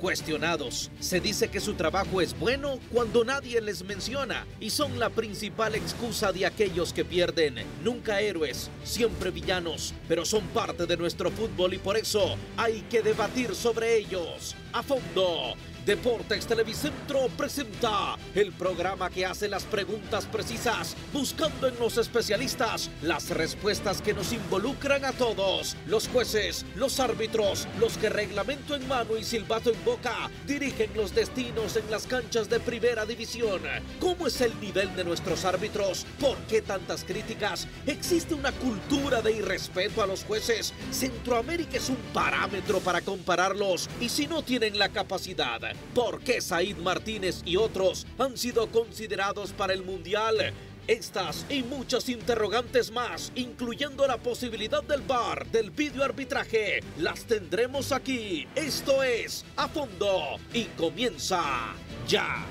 Cuestionados, se dice que su trabajo es bueno cuando nadie les menciona y son la principal excusa de aquellos que pierden. Nunca héroes, siempre villanos, pero son parte de nuestro fútbol y por eso hay que debatir sobre ellos a fondo. Deportes Televicentro presenta el programa que hace las preguntas precisas, buscando en los especialistas las respuestas que nos involucran a todos, los jueces, los árbitros, los que reglamento en mano y silbato en boca dirigen los destinos en las canchas de primera división. ¿Cómo es el nivel de nuestros árbitros? ¿Por qué tantas críticas? ¿Existe una cultura de irrespeto a los jueces? Centroamérica es un parámetro para compararlos y si no tienen la capacidad ¿Por qué Said Martínez y otros han sido considerados para el Mundial? Estas y muchas interrogantes más, incluyendo la posibilidad del bar, del video arbitraje, las tendremos aquí. Esto es A Fondo y comienza ya.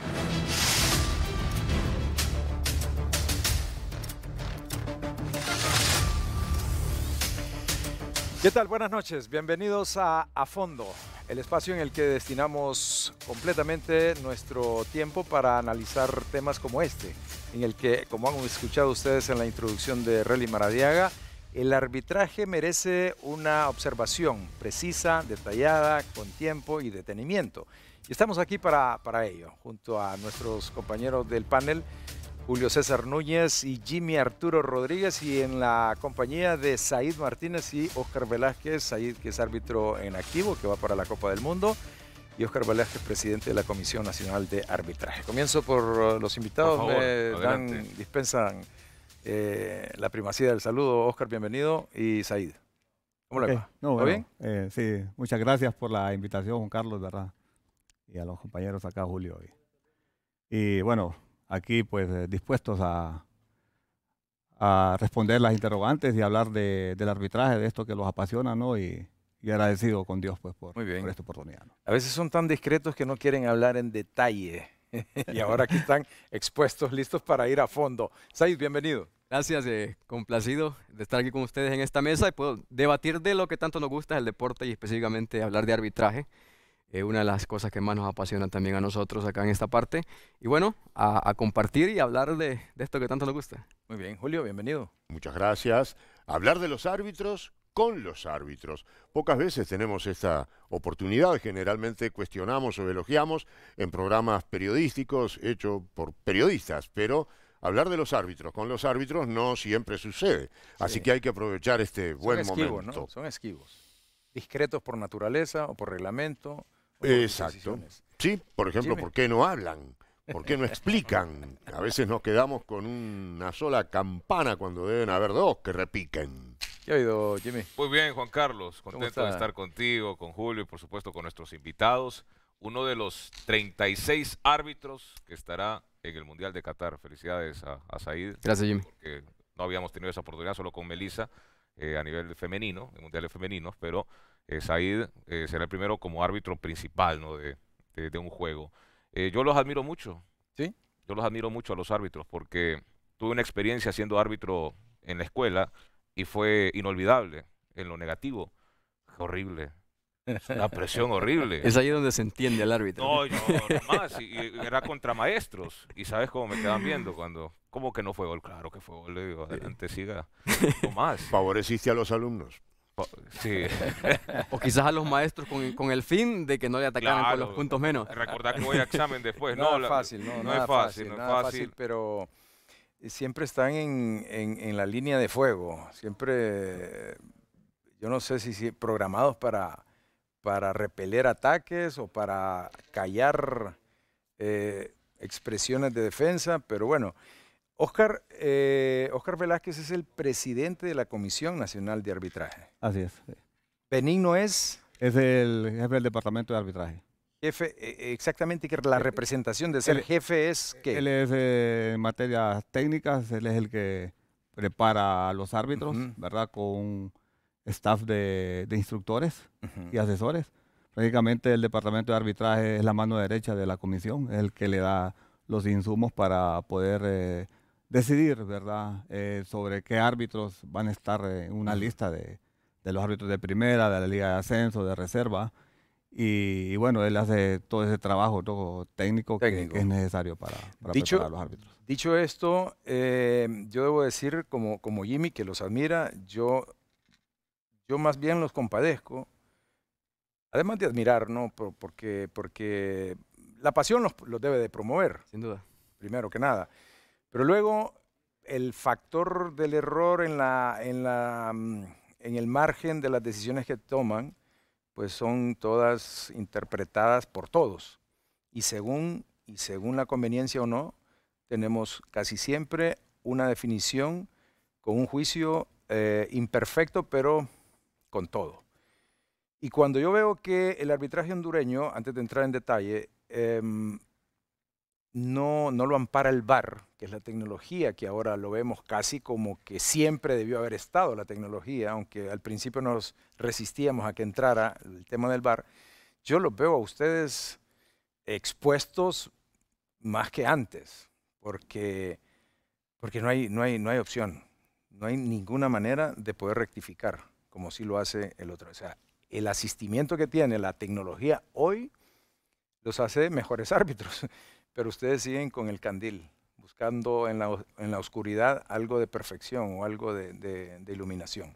¿Qué tal? Buenas noches. Bienvenidos a A Fondo, el espacio en el que destinamos completamente nuestro tiempo para analizar temas como este, en el que, como han escuchado ustedes en la introducción de Relly Maradiaga, el arbitraje merece una observación precisa, detallada, con tiempo y detenimiento. Y estamos aquí para, para ello, junto a nuestros compañeros del panel Julio César Núñez y Jimmy Arturo Rodríguez y en la compañía de Said Martínez y Óscar Velázquez, Said que es árbitro en activo que va para la Copa del Mundo y Óscar Velázquez, presidente de la Comisión Nacional de Arbitraje. Comienzo por uh, los invitados, dispensan eh, la primacía del saludo. Óscar, bienvenido y Said. ¿Cómo le va? bien? Eh, sí, muchas gracias por la invitación, Juan Carlos, ¿verdad? Y a los compañeros acá, Julio. y bueno, aquí pues eh, dispuestos a, a, responder las interrogantes y hablar de, del arbitraje, de esto que los apasiona, ¿no? Y, y agradecido con Dios pues por, esta oportunidad. A veces son tan discretos que no quieren hablar en detalle y ahora que están expuestos, listos para ir a fondo. Said, bienvenido. Gracias, eh, complacido de estar aquí con ustedes en esta mesa y puedo debatir de lo que tanto nos gusta, el deporte y específicamente hablar de arbitraje. Eh, una de las cosas que más nos apasiona también a nosotros acá en esta parte. Y bueno, a, compartir y hablar de, esto que tanto nos gusta. Muy bien, Julio, bienvenido. Muchas gracias. Hablar de los árbitros con los árbitros. Pocas veces tenemos esta oportunidad, generalmente cuestionamos o elogiamos en programas periodísticos hechos por periodistas, pero hablar de los árbitros con los árbitros no siempre sucede. Así que hay que aprovechar este buen Son esquivos, ¿no? Son esquivos discretos por naturaleza o por reglamento Exacto. Sí, por ejemplo, ¿por qué no hablan? ¿Por qué no explican? A veces nos quedamos con una sola campana cuando deben haber dos que repiquen. ¿Qué ha ido, Jimmy? Muy bien, Juan Carlos. Contento de estar contigo, con Julio y por supuesto con nuestros invitados. Uno de los 36 árbitros que estará en el Mundial de Qatar. Felicidades a, a Said. Gracias, Jimmy. no habíamos tenido esa oportunidad solo con Melissa eh, a nivel femenino, en Mundiales femeninos, pero eh, Said eh, será el primero como árbitro principal ¿no? de, un juego. Eh, yo los admiro mucho. ¿Sí? Yo los admiro mucho a los árbitros porque tuve una experiencia siendo árbitro en la escuela y fue inolvidable en lo negativo. Horrible. La presión horrible. Es ahí donde se entiende al árbitro. No, era contra maestros. Y sabes cómo me quedan viendo cuando. ¿Cómo que no fue gol? Claro que fue gol. Le digo, adelante, siga. No más. Favoreciste a los alumnos. o quizás a los maestros con, el fin de que no le atacaran con los puntos menos. Recordar que voy a examen después. no, es fácil, no, es fácil, no es fácil. pero siempre están en, la línea de fuego. Siempre, yo no sé si, si programados para, para repeler ataques o para callar eh, expresiones de defensa, pero bueno. Oscar, eh, Velázquez es el presidente de la Comisión Nacional de Arbitraje. Así es. Benigno es... Es el jefe del Departamento de Arbitraje. Jefe, e, e, exactamente, que la eh, representación de ser jefe es que... Él es eh, en materias técnicas, él es el que prepara a los árbitros, ¿verdad? Con staff de, instructores y asesores. Prácticamente el departamento de arbitraje es la mano derecha de la comisión, es el que le da los insumos para poder eh, decidir, ¿verdad?, eh, sobre qué árbitros van a estar eh, en una lista de, los árbitros de primera, de la Liga de Ascenso, de reserva. Y, bueno, él hace todo ese trabajo todo técnico, Que, es necesario para, preparar los árbitros. Dicho esto, eh, yo debo decir, como, como Jimmy, que los admira, yo, yo más bien los compadezco, además de admirar, ¿no? porque, porque la pasión los, los debe de promover. Sin duda. Primero que nada. Pero luego el factor del error en, la, en, la, mm, en el margen de las decisiones que toman, pues son todas interpretadas por todos. Y según, y según la conveniencia o no, tenemos casi siempre una definición con un juicio eh, imperfecto, pero con todo. Y cuando yo veo que el arbitraje hondureño, antes de entrar en detalle, em, no, no lo ampara el VAR, que es la tecnología, que ahora lo vemos casi como que siempre debió haber estado la tecnología, aunque al principio nos resistíamos a que entrara el tema del VAR. Yo los veo a ustedes expuestos más que antes, porque, porque no, hay, no hay opción, no hay ninguna manera de poder rectificar como si lo hace el otro. O sea, el asistimiento que tiene la tecnología hoy los hace mejores árbitros pero ustedes siguen con el candil, buscando en la, oscuridad algo de perfección o algo de, iluminación.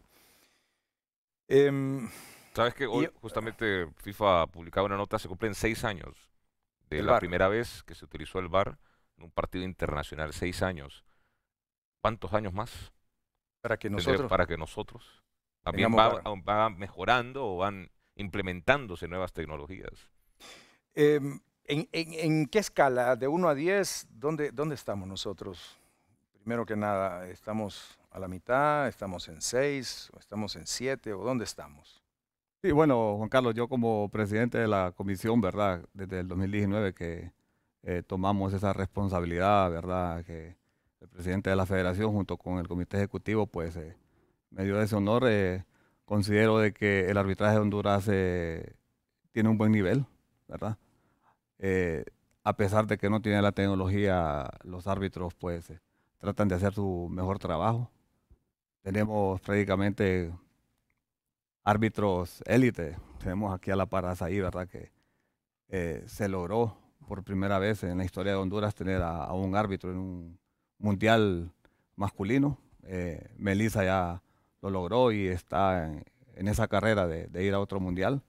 Em, Sabes que hoy justamente FIFA publicaba una nota, se cumplen seis años de la primera vez que se utilizó el VAR en un partido internacional, seis años. ¿Cuántos años más? Para que nosotros. Para que nosotros. También va, mejorando o van implementándose nuevas tecnologías. Eh, ¿En, qué escala? ¿De 1 a 10? ¿Dónde, ¿Dónde estamos nosotros? Primero que nada, ¿estamos a la mitad? ¿Estamos en 6? ¿Estamos en 7? ¿O dónde estamos? Sí, bueno, Juan Carlos, yo como presidente de la comisión, ¿verdad? Desde el 2019 que eh, tomamos esa responsabilidad, ¿verdad? Que el presidente de la federación junto con el comité ejecutivo, pues eh, me dio ese honor. Eh, considero de que el arbitraje de Honduras tiene un buen nivel, ¿verdad? Eh, a pesar de que no tiene la tecnología, los árbitros pues eh, tratan de hacer su mejor trabajo. Tenemos prácticamente árbitros élite. Tenemos aquí a la Paraza ¿verdad? Que eh, se logró por primera vez en la historia de Honduras tener a, un árbitro en un mundial masculino. Melissa ya lo logró y está en, esa carrera de ir a otro mundial.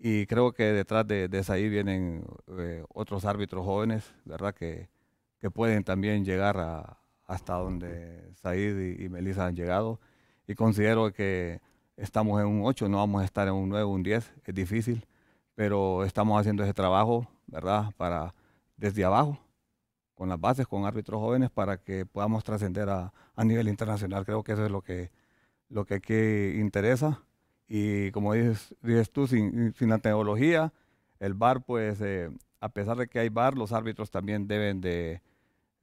Y creo que detrás de, de ahí vienen eh, otros árbitros jóvenes, ¿verdad? Que, que pueden también llegar hasta donde Said y, Melissa han llegado. Y considero que estamos en un 8, no vamos a estar en un 9, un 10, es difícil, pero estamos haciendo ese trabajo, ¿verdad? Para desde abajo, con las bases, con árbitros jóvenes, para que podamos trascender a, nivel internacional. Creo que eso es lo que, lo que aquí interesa y como dices, dices tú, sin, sin, la tecnología, el bar, pues, eh, a pesar de que hay bar, los árbitros también deben de,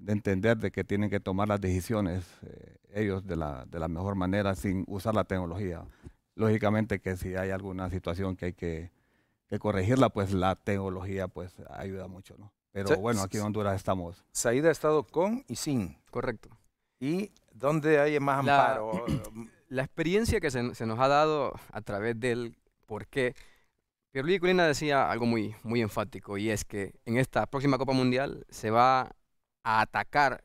entender de que tienen que tomar las decisiones eh, ellos de la, de la mejor manera sin usar la tecnología. Lógicamente que si hay alguna situación que hay que, corregirla, pues la tecnología pues ayuda mucho, ¿no? Pero bueno, aquí en Honduras estamos. Saída ha estado con y sin. Correcto. ¿Y dónde hay más la, amparo? la experiencia que se, nos ha dado a través del por qué, Pierluigi Colina decía algo muy, muy enfático y es que en esta próxima Copa Mundial se va a atacar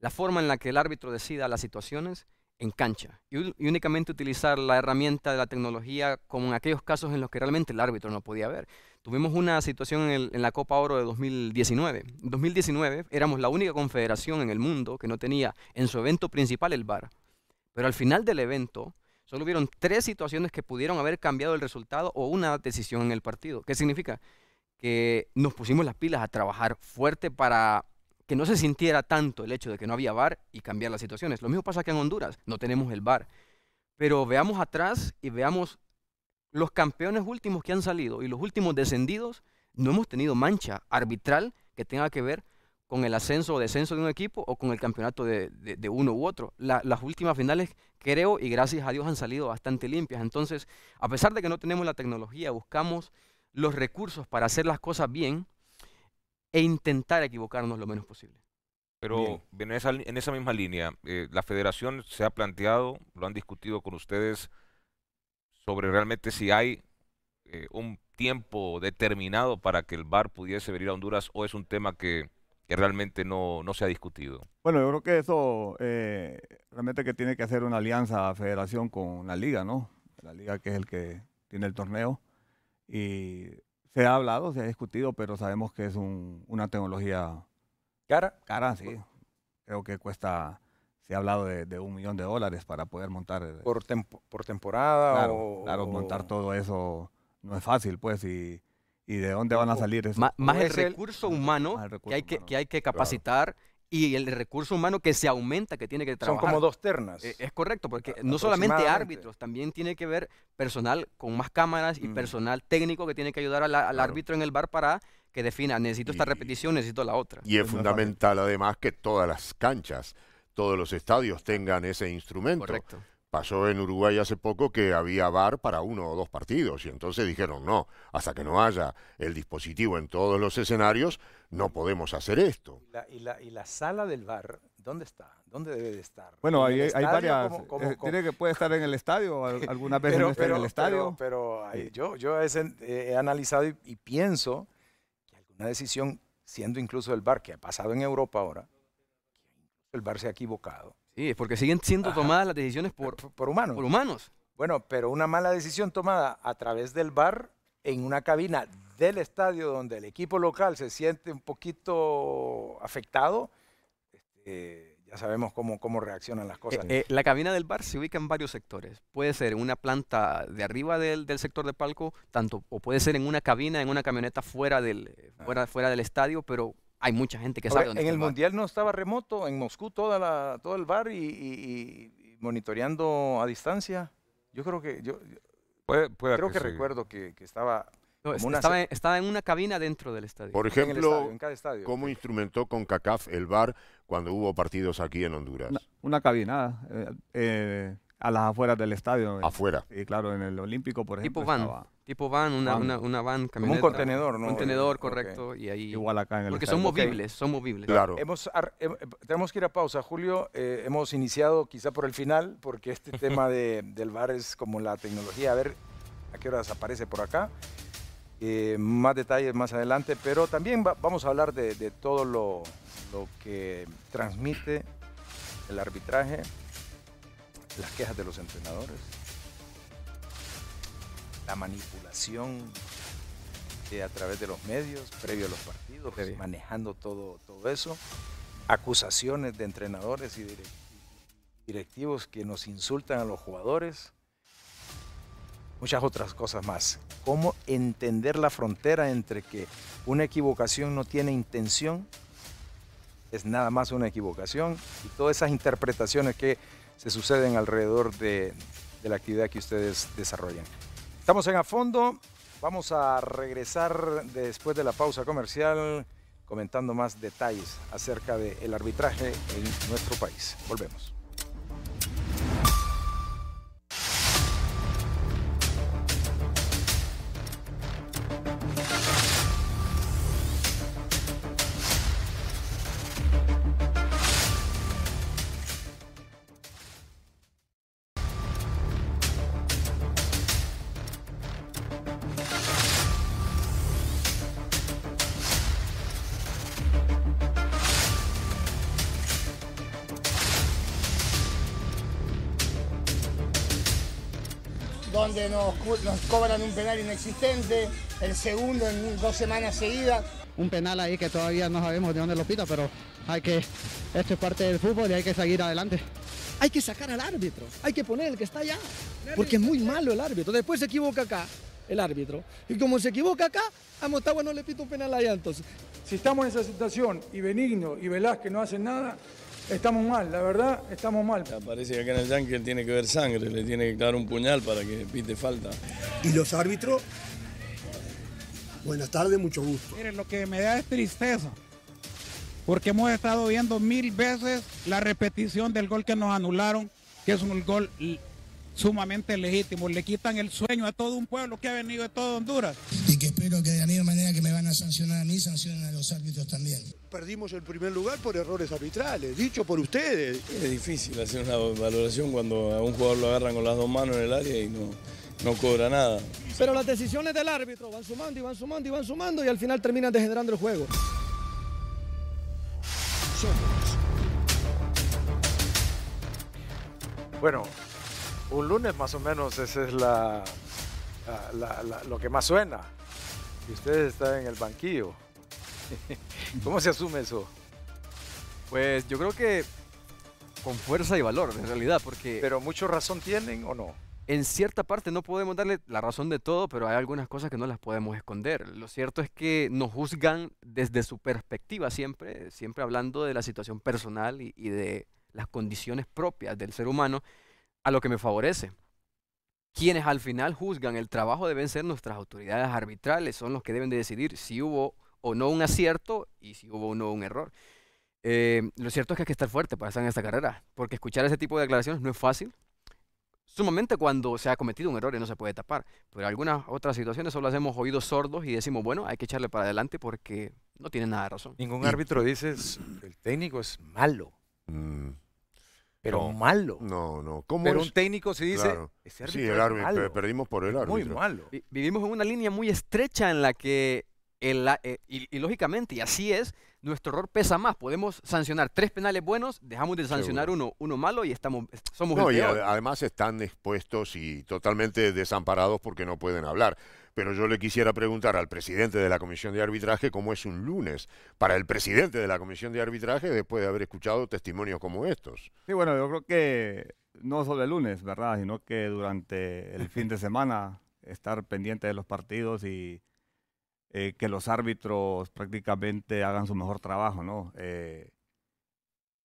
la forma en la que el árbitro decida las situaciones en cancha y, únicamente utilizar la herramienta de la tecnología como en aquellos casos en los que realmente el árbitro no podía ver. Tuvimos una situación en, en, la Copa Oro de 2019. En 2019 éramos la única confederación en el mundo que no tenía en su evento principal el VAR. Pero al final del evento, solo hubieron tres situaciones que pudieron haber cambiado el resultado o una decisión en el partido. ¿Qué significa? Que nos pusimos las pilas a trabajar fuerte para que no se sintiera tanto el hecho de que no había bar y cambiar las situaciones. Lo mismo pasa que en Honduras, no tenemos el bar. Pero veamos atrás y veamos los campeones últimos que han salido y los últimos descendidos, no hemos tenido mancha arbitral que tenga que ver con el ascenso o descenso de un equipo o con el campeonato de, uno u otro. las últimas finales, creo, y gracias a Dios han salido bastante limpias. Entonces, a pesar de que no tenemos la tecnología, buscamos los recursos para hacer las cosas bien e intentar equivocarnos lo menos posible. Pero en esa, misma línea, eh, la federación se ha planteado, lo han discutido con ustedes, sobre realmente si hay eh, un tiempo determinado para que el VAR pudiese venir a Honduras o es un tema que que realmente no, no se ha discutido. Bueno, yo creo que eso eh, realmente que tiene que hacer una alianza federación con la liga, ¿no? La liga que es el que tiene el torneo. Y se ha hablado, se ha discutido, pero sabemos que es una tecnología... ¿Cara? Cara, sí. Creo que cuesta se ha hablado de, un millón de dólares para poder montar. Eh, por, por temporada. Claro, claro, montar todo eso no es fácil, pues, y y de dónde van a salir esos. Más, el, recurso humano, que hay que, hay que, capacitar y el recurso humano que se aumenta, que tiene que trabajar. Son como dos ternas. Eh, es correcto, porque no solamente árbitros, también tiene que ver personal con más cámaras y mm. personal técnico que tiene que ayudar al árbitro en el bar para que defina, necesito esta repetición, necesito la otra. Y es fundamental además que todas las canchas, todos los estadios tengan ese instrumento. Correcto Pasó en Uruguay hace poco que había bar para uno o dos partidos y entonces dijeron, no, hasta que no haya el dispositivo en todos los escenarios, no podemos hacer esto. ¿Y la, sala del bar, dónde está? ¿Dónde debe de estar? Bueno, hay, varias... Eh, que puede estar en el estadio, algunas veces en el estadio. Pero, yo, yo he eh, analizado y, pienso que alguna decisión, siendo incluso el bar, que ha pasado en Europa ahora, el bar se ha equivocado Sí, es porque siguen siendo tomadas las decisiones por, humanos. por humanos. Bueno, pero una mala decisión tomada a través del bar en una cabina del estadio donde el equipo local se siente un poquito afectado, este, ya sabemos cómo, cómo reaccionan las cosas. Eh, eh, la cabina del bar se ubica en varios sectores. Puede ser en una planta de arriba del, sector de palco, tanto, o puede ser en una cabina, en una camioneta fuera del, eh, ah. fuera, fuera del estadio, pero hay mucha gente que sabe dónde En el, Mundial no estaba remoto, en Moscú toda la, todo el bar y, monitoreando a distancia. Yo creo que yo, creo que, recuerdo que, estaba estaba, en, una cabina dentro del estadio. Por ejemplo, en ¿cómo instrumentó con CACAF el bar cuando hubo partidos aquí en Honduras? Una, cabina. Eh, eh, a las afueras del estadio. Afuera. Y claro, en el Olímpico, por ejemplo. Tipo van. tipo van, una van, una, van un contenedor, ¿no? Un contenedor, correcto. Y ahí, Igual acá en el Porque son movibles, son movibles. Claro. tenemos que ir a pausa, Julio. Eh, hemos iniciado quizá por el final, porque este tema de, del bar es como la tecnología. A ver a qué horas aparece por acá. Eh, más detalles más adelante, pero también vamos a hablar de, de todo lo, lo que transmite el arbitraje las quejas de los entrenadores, la manipulación a través de los medios, previo a los partidos, manejando todo, todo eso, acusaciones de entrenadores y directivos que nos insultan a los jugadores, muchas otras cosas más. ¿Cómo entender la frontera entre que una equivocación no tiene intención? Es nada más una equivocación y todas esas interpretaciones que se suceden alrededor de, la actividad que ustedes desarrollan. Estamos en a fondo, vamos a regresar después de la pausa comercial comentando más detalles acerca del arbitraje en nuestro país. Volvemos. cobran un penal inexistente, el segundo en dos semanas seguidas. Un penal ahí que todavía no sabemos de dónde lo pita, pero hay que, esto es parte del fútbol y hay que seguir adelante. Hay que sacar al árbitro, hay que poner el que está allá, porque es muy malo el árbitro. Después se equivoca acá el árbitro. Y como se equivoca acá, a Motagua no le pita un penal allá entonces. Si estamos en esa situación y Benigno y Velázquez no hacen nada, Estamos mal, la verdad, estamos mal. Parece que acá en el Yankee tiene que ver sangre, le tiene que dar un puñal para que pite falta. Y los árbitros, buenas tardes, mucho gusto. Miren, lo que me da es tristeza, porque hemos estado viendo mil veces la repetición del gol que nos anularon, que es un gol sumamente legítimo Le quitan el sueño a todo un pueblo que ha venido de toda Honduras. Y que espero que de la misma manera que me van a sancionar a mí, sancionen a los árbitros también. Perdimos el primer lugar por errores arbitrales, dicho por ustedes. Es difícil hacer una valoración cuando a un jugador lo agarran con las dos manos en el área y no, no cobra nada. Pero las decisiones del árbitro van sumando y van sumando y van sumando y al final terminan degenerando el juego. Bueno, un lunes más o menos, esa es la, lo que más suena. Y ustedes están en el banquillo. ¿Cómo se asume eso? Pues yo creo que con fuerza y valor, en realidad, porque... Pero mucho razón tienen o no. En cierta parte no podemos darle la razón de todo, pero hay algunas cosas que no las podemos esconder. Lo cierto es que nos juzgan desde su perspectiva siempre, siempre hablando de la situación personal y de las condiciones propias del ser humano a lo que me favorece. Quienes al final juzgan el trabajo deben ser nuestras autoridades arbitrales, son los que deben de decidir si hubo o no un acierto y si hubo o no un error. Eh, lo cierto es que hay que estar fuerte para estar en esta carrera, porque escuchar ese tipo de declaraciones no es fácil. Sumamente cuando se ha cometido un error y no se puede tapar, pero en algunas otras situaciones solo hacemos oídos sordos y decimos, bueno, hay que echarle para adelante porque no tiene nada de razón. Ningún árbitro dice, el técnico es malo. Mm pero malo. No, no. ¿Cómo pero un técnico se dice, sí, el árbitro, perdimos por el árbitro. Muy malo. vivimos en una línea muy estrecha en la que eh, y, lógicamente, y así es, nuestro error pesa más. Podemos sancionar tres penales buenos, dejamos de sancionar uno, uno malo y estamos, somos además están expuestos y totalmente desamparados porque no pueden hablar. Pero yo le quisiera preguntar al presidente de la Comisión de Arbitraje cómo es un lunes para el presidente de la Comisión de Arbitraje después de haber escuchado testimonios como estos. Sí, bueno, yo creo que no solo el lunes, ¿verdad? Sino que durante el fin de semana estar pendiente de los partidos y eh, que los árbitros prácticamente hagan su mejor trabajo, ¿no? Eh,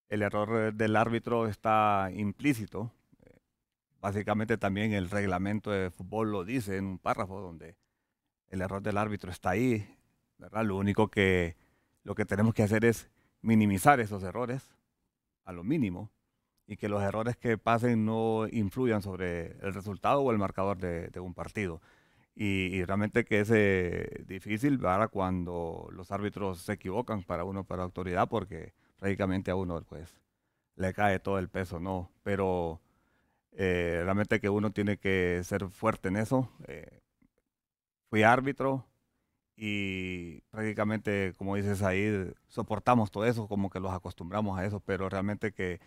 el error del árbitro está implícito. básicamente también el reglamento de fútbol lo dice en un párrafo donde el error del árbitro está ahí, ¿verdad? Lo único que lo que tenemos que hacer es minimizar esos errores a lo mínimo y que los errores que pasen no influyan sobre el resultado o el marcador de un partido. Y, realmente que es eh, difícil para cuando los árbitros se equivocan para uno, para la autoridad, porque prácticamente a uno pues, le cae todo el peso, ¿no? Pero eh, realmente que uno tiene que ser fuerte en eso. Eh, fui árbitro y prácticamente, como dices ahí, soportamos todo eso, como que los acostumbramos a eso, pero realmente que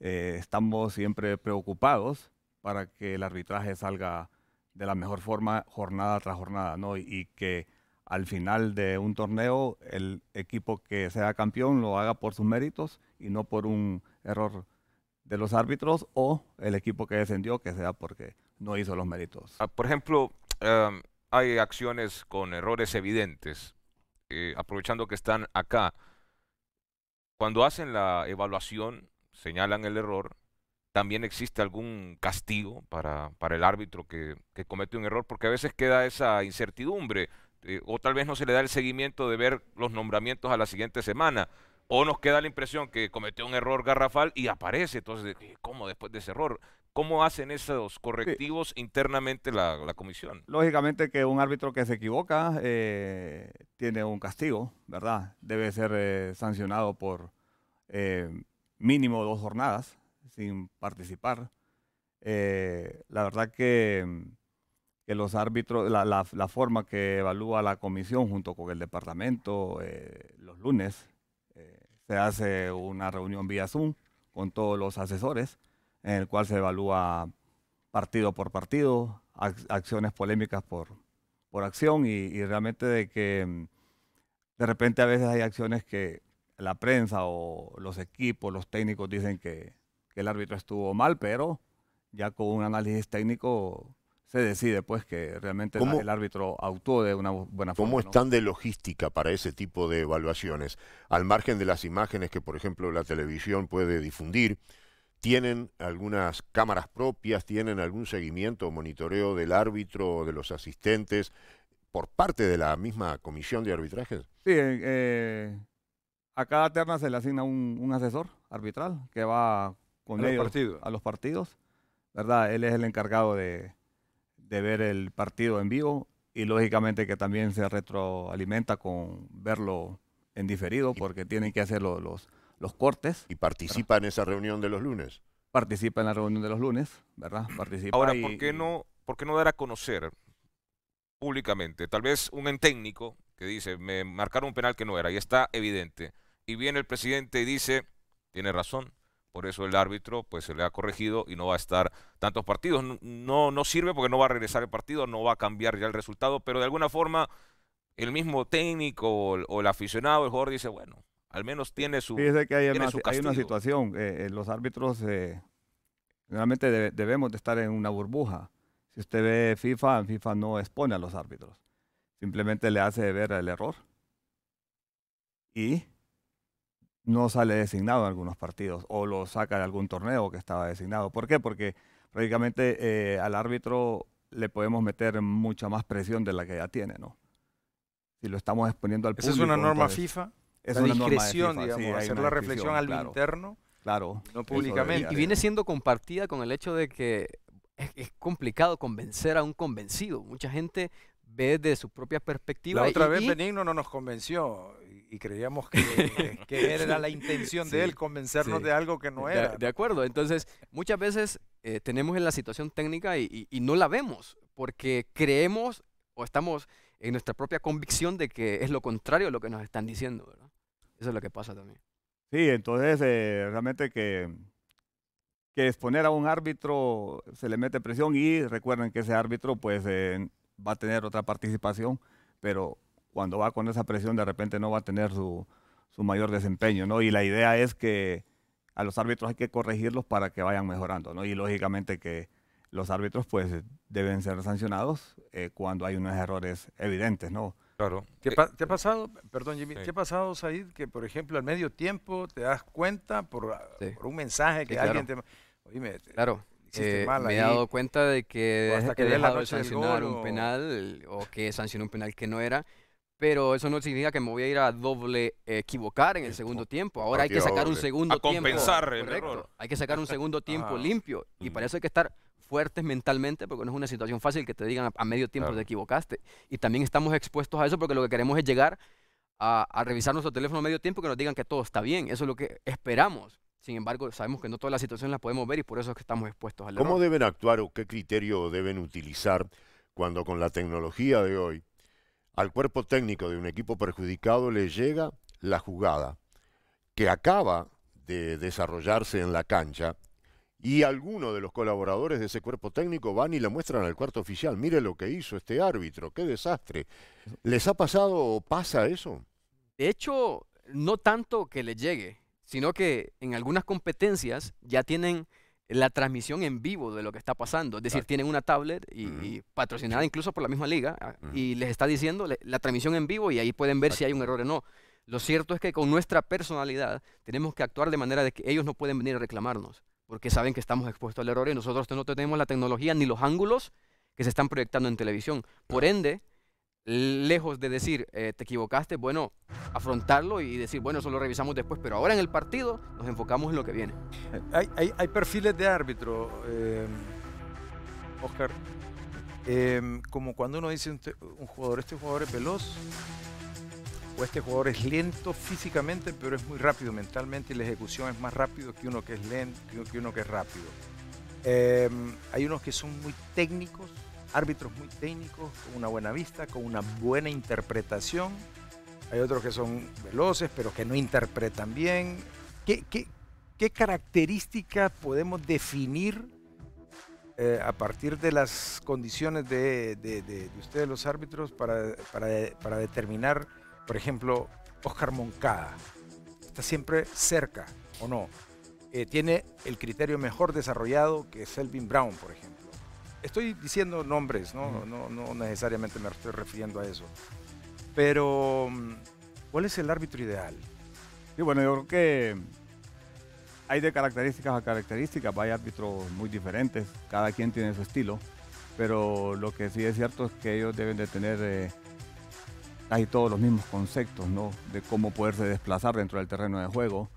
estamos siempre preocupados para que el arbitraje salga de la mejor forma jornada tras jornada, ¿no? Y, que al final de un torneo el equipo que sea campeón lo haga por sus méritos y no por un error de los árbitros o el equipo que descendió que sea porque no hizo los méritos. Ah, por ejemplo, em, hay acciones con errores evidentes, eh, aprovechando que están acá. Cuando hacen la evaluación, señalan el error, también existe algún castigo para, el árbitro que, comete un error, porque a veces queda esa incertidumbre, eh, o tal vez no se le da el seguimiento de ver los nombramientos a la siguiente semana, o nos queda la impresión que cometió un error garrafal y aparece, entonces, ¿cómo después de ese error? ¿Cómo hacen esos correctivos internamente la, comisión? Lógicamente que un árbitro que se equivoca eh, tiene un castigo, ¿verdad? Debe ser eh, sancionado por mínimo dos jornadas sin participar. Eh, la verdad que, mm, los árbitros, la, forma que evalúa la comisión junto con el departamento eh, los lunes, eh, se hace una reunión vía Zoom con todos los asesores, en el cual se evalúa partido por partido, acciones polémicas por, por acción y, y realmente de que mm, de repente a veces hay acciones que la prensa o los equipos, los técnicos dicen que el árbitro estuvo mal, pero ya con un análisis técnico se decide pues que realmente el árbitro actuó de una buena forma. ¿Cómo están de logística para ese tipo de evaluaciones? Al margen de las imágenes que, por ejemplo, la televisión puede difundir, ¿tienen algunas cámaras propias? ¿Tienen algún seguimiento o monitoreo del árbitro o de los asistentes por parte de la misma comisión de arbitrajes? Sí, eh, eh, a cada terna se le asigna un, un asesor arbitral que va con a los partidos. ¿verdad? Él es el encargado de, ver el partido en vivo y lógicamente que también se retroalimenta con verlo en diferido porque tienen que hacer los, los, cortes. ¿Y participa en esa reunión de los lunes? Participa en la reunión de los lunes, ¿verdad? Participa Ahora, ¿por qué, no, ¿por qué no dar a conocer públicamente? Tal vez un en técnico que dice, me marcaron un penal que no era y está evidente. Y viene el presidente y dice, tiene razón, por eso el árbitro pues se le ha corregido y no va a estar tantos partidos. No, sirve porque no va a regresar el partido, no va a cambiar ya el resultado, pero de alguna forma el mismo técnico o el, aficionado, el jugador dice, bueno, al menos tiene su Fíjese que hay, una, situación, eh, eh, los árbitros normalmente eh, realmente debemos de estar en una burbuja. Si usted ve FIFA, FIFA no expone a los árbitros, simplemente le hace ver el error. Y no sale designado en algunos partidos o lo saca de algún torneo que estaba designado. ¿Por qué? Porque prácticamente eh, al árbitro le podemos meter mucha más presión de la que ya tiene, ¿no? Si lo estamos exponiendo al público. ¿Esa es una norma pues, FIFA? Es una discreción, norma FIFA, digamos, hacer la reflexión al interno. Claro. No públicamente. Y, viene siendo compartida con el hecho de que es, complicado convencer a un convencido. Mucha gente ve desde su propia perspectiva. La otra vez Benigno no nos convenció y creíamos que, era la intención de él convencernos de algo que no era. De, acuerdo, entonces muchas veces eh, tenemos en la situación técnica y, no la vemos porque creemos o estamos en nuestra propia convicción de que es lo contrario a lo que nos están diciendo, Eso es lo que pasa también. Sí, entonces eh, realmente que, que exponer a un árbitro se le mete presión y recuerden que ese árbitro pues eh, va a tener otra participación, pero cuando va con esa presión de repente no va a tener su, su mayor desempeño, ¿no? Y la idea es que a los árbitros hay que corregirlos para que vayan mejorando, ¿no? Y lógicamente que los árbitros pues deben ser sancionados eh, cuando hay unos errores evidentes, ¿no? Claro. ¿Qué, eh, ha pasado, perdón Jimmy, qué ha pasado, Said, que por ejemplo al medio tiempo te das cuenta por, ah, un mensaje que alguien te... Oíme, claro. Eh, me he dado cuenta de que hasta que he de un penal o que sancionó un penal que no era pero eso no significa que me voy a ir a doble equivocar en el segundo tiempo. Ahora hay que sacar un segundo a tiempo. compensar el Hay que sacar un segundo tiempo ah. limpio. Y para eso hay que estar fuertes mentalmente, porque no es una situación fácil que te digan a, medio tiempo te equivocaste. Y también estamos expuestos a eso porque lo que queremos es llegar a, revisar nuestro teléfono a medio tiempo que nos digan que todo está bien. Eso es lo que esperamos. Sin embargo, sabemos que no todas las situaciones las podemos ver y por eso es que estamos expuestos al ¿Cómo deben actuar o qué criterio deben utilizar cuando con la tecnología de hoy al cuerpo técnico de un equipo perjudicado le llega la jugada que acaba de desarrollarse en la cancha y algunos de los colaboradores de ese cuerpo técnico van y le muestran al cuarto oficial, mire lo que hizo este árbitro, qué desastre. ¿Les ha pasado o pasa eso? De hecho, no tanto que le llegue, sino que en algunas competencias ya tienen la transmisión en vivo de lo que está pasando. Es decir, tienen una tablet y, patrocinada incluso por la misma liga ah, y les está diciendo la transmisión en vivo y ahí pueden ver si hay un error o no. Lo cierto es que con nuestra personalidad tenemos que actuar de manera de que ellos no pueden venir a reclamarnos porque saben que estamos expuestos al error y nosotros no tenemos la tecnología ni los ángulos que se están proyectando en televisión. Por ende, lejos de decir, eh, te equivocaste, bueno, afrontarlo y decir, bueno, eso lo revisamos después, pero ahora en el partido nos enfocamos en lo que viene. Hay, hay, perfiles de árbitro, em, Oscar, em, como cuando uno dice un, jugador, este jugador es veloz, o este jugador es lento físicamente, pero es muy rápido mentalmente y la ejecución es más rápido que uno que es lento, que uno que es rápido. Em, hay unos que son muy técnicos, árbitros muy técnicos, con una buena vista, con una buena interpretación. Hay otros que son veloces, pero que no interpretan bien. ¿Qué, qué, características podemos definir eh, a partir de las condiciones de, ustedes, los árbitros, para, determinar, por ejemplo, Oscar Moncada? ¿Está siempre cerca o no? Eh, tiene el criterio mejor desarrollado que Selvin Brown, por ejemplo estoy diciendo nombres, ¿no? no, necesariamente me estoy refiriendo a eso. Pero, ¿cuál es el árbitro ideal? Sí, bueno, yo creo que hay de características a características, hay árbitros muy diferentes, cada quien tiene su estilo, pero lo que sí es cierto es que ellos deben de tener eh, casi todos los mismos conceptos, ¿no? De cómo poderse desplazar dentro del terreno de juego.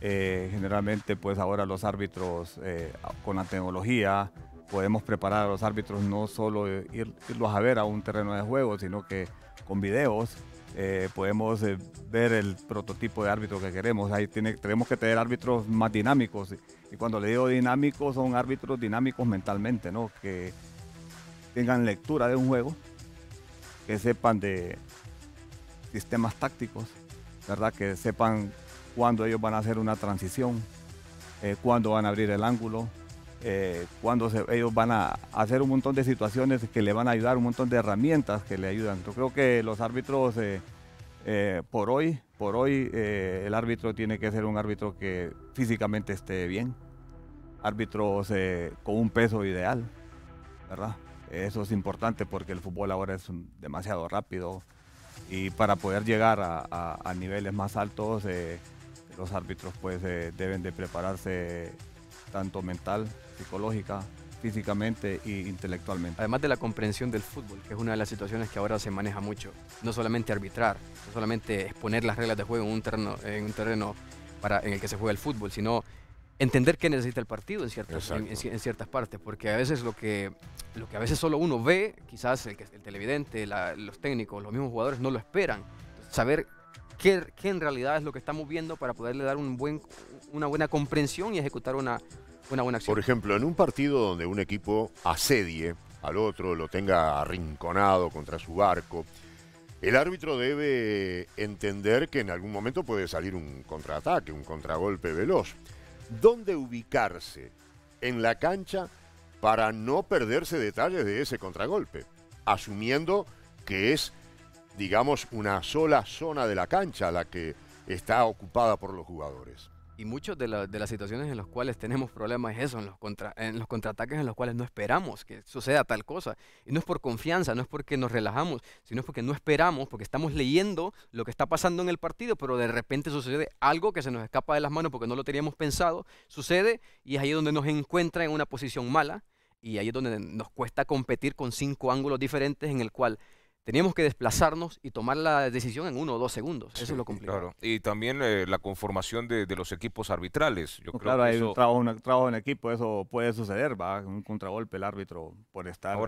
Eh, generalmente, pues ahora los árbitros eh, con la tecnología, podemos preparar a los árbitros no solo irlos a ver a un terreno de juego, sino que con videos eh, podemos eh, ver el prototipo de árbitro que queremos. Ahí tenemos que tener árbitros más dinámicos. Y cuando le digo dinámicos, son árbitros dinámicos mentalmente, ¿no? Que tengan lectura de un juego, que sepan de sistemas tácticos, ¿verdad? Que sepan cuándo ellos van a hacer una transición, eh, cuándo van a abrir el ángulo, eh, cuando ellos van a hacer un montón de situaciones que le van a ayudar, un montón de herramientas que le ayudan. Yo creo que los árbitros eh, eh, por hoy, por hoy el árbitro tiene que ser un árbitro que físicamente esté bien, árbitros con un peso ideal, ¿verdad? Eso es importante porque el fútbol ahora es demasiado rápido y para poder llegar a, a niveles más altos los árbitros pues deben de prepararse tanto mental, psicológica, físicamente e intelectualmente. Además de la comprensión del fútbol, que es una de las situaciones que ahora se maneja mucho, no solamente arbitrar, no solamente exponer las reglas de juego en un terreno, en un terreno para, en el que se juega el fútbol, sino entender qué necesita el partido en ciertas, partes, porque a veces lo que, lo que a veces solo uno ve, quizás el, el televidente, los técnicos, los mismos jugadores no lo esperan. saber qué, qué, en realidad es lo que estamos viendo para poderle dar un buen, una buena comprensión y ejecutar una, por ejemplo, en un partido donde un equipo asedie al otro, lo tenga arrinconado contra su barco, el árbitro debe entender que en algún momento puede salir un contraataque, un contragolpe veloz. ¿Dónde ubicarse en la cancha para no perderse detalles de ese contragolpe? Asumiendo que es, digamos, una sola zona de la cancha la que está ocupada por los jugadores. Y muchas de, las situaciones en las cuales tenemos problemas es eso, en los, en los contraataques en los cuales no esperamos que suceda tal cosa. Y no es por confianza, no es porque nos relajamos, sino es porque no esperamos, porque estamos leyendo lo que está pasando en el partido, pero de repente sucede algo que se nos escapa de las manos porque no lo teníamos pensado, sucede y es ahí donde nos encuentra en una posición mala y ahí es donde nos cuesta competir con cinco ángulos diferentes en el cual teníamos que desplazarnos y tomar la decisión en uno o dos segundos. Eso es lo complicado. Y también eh, la conformación de, los equipos arbitrales. Yo creo claro, hay trabajo, un, trabajo, en equipo, eso puede suceder, va, un contragolpe el árbitro por estar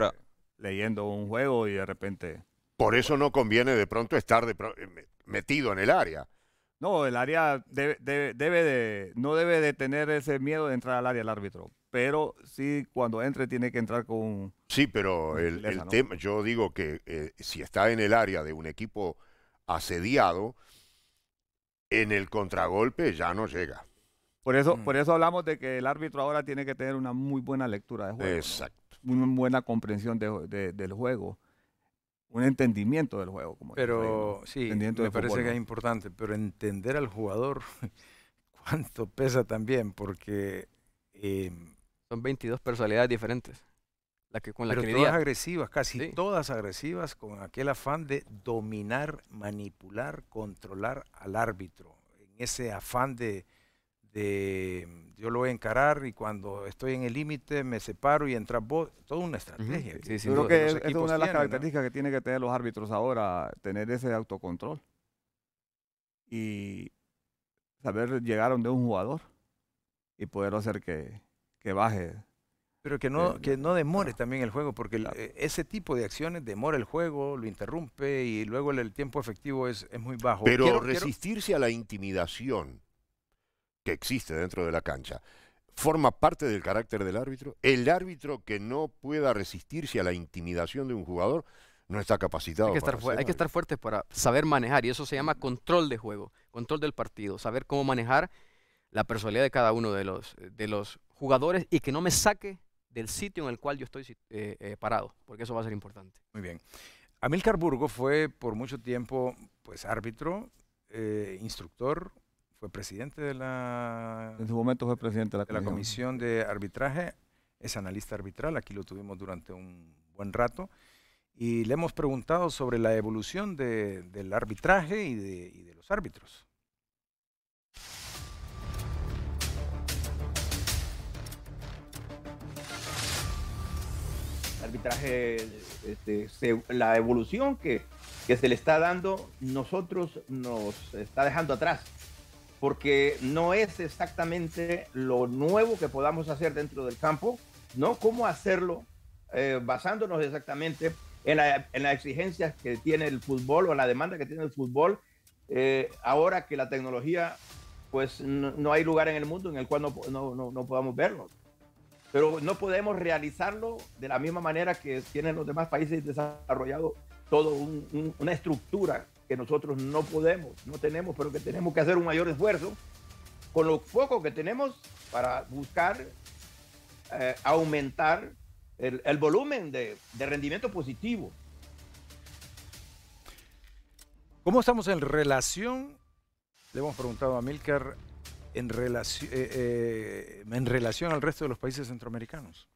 leyendo un juego y de repente... Por eso no conviene de pronto estar eh, metido en el área. No, el área debe, no debe de tener ese miedo de entrar al área el árbitro pero sí cuando entre tiene que entrar con... Sí, pero el, yo digo que eh, si está en el área de un equipo asediado, en el contragolpe ya no llega. Por eso, mm. por eso hablamos de que el árbitro ahora tiene que tener una muy buena lectura de juego. Exacto. Una buena comprensión del juego. Un entendimiento del juego. Como pero sí, me parece que es importante. Pero entender al jugador cuánto pesa también, porque eh, son 22 personalidades diferentes. La que, con la que todas agresivas, casi todas agresivas, con aquel afán de dominar, manipular, controlar al árbitro. En ese afán de, de yo lo voy a encarar y cuando estoy en el límite me separo y entras vos. Toda una estrategia. yo creo que, es, una de las características que tienen que tener los árbitros ahora, tener ese autocontrol y saber llegar donde un jugador y poder hacer que, que baje. Pero que no, eh, que no demore también el juego, porque eh, ese tipo de acciones demora el juego, lo interrumpe y luego el, tiempo efectivo es, muy bajo. Pero resistirse a la intimidación que existe dentro de la cancha forma parte del carácter del árbitro. El árbitro que no pueda resistirse a la intimidación de un jugador no está capacitado. Hay que, estar, hay que estar fuerte para saber manejar y eso se llama control de juego, control del partido, saber cómo manejar la personalidad de cada uno de los, de los jugadores y que no me saque del sitio en el cual yo estoy eh, eh, parado, porque eso va a ser importante. Muy bien. Amilcar Burgo fue por mucho tiempo pues árbitro, eh, instructor, fue presidente de la... En su momento fue presidente de la, comisión. la comisión de arbitraje, es analista arbitral, aquí lo tuvimos durante un buen rato, y le hemos preguntado sobre la evolución del arbitraje y de, y de los árbitros. arbitraje, este, la evolución que, se le está dando, nosotros nos está dejando atrás, porque no es exactamente lo nuevo que podamos hacer dentro del campo, no cómo hacerlo eh, basándonos exactamente en, las exigencias que tiene el fútbol o la demanda que tiene el fútbol, eh, ahora que la tecnología, pues no, hay lugar en el mundo en el cual no, no, no podamos verlo pero no podemos realizarlo de la misma manera que tienen los demás países desarrollados toda una estructura que nosotros no podemos, no tenemos, pero que tenemos que hacer un mayor esfuerzo con los focos que tenemos para buscar eh, aumentar el, volumen de rendimiento positivo. ¿Cómo estamos en relación? Le hemos preguntado a Milker en, eh, eh, en relación al resto de los países centroamericanos?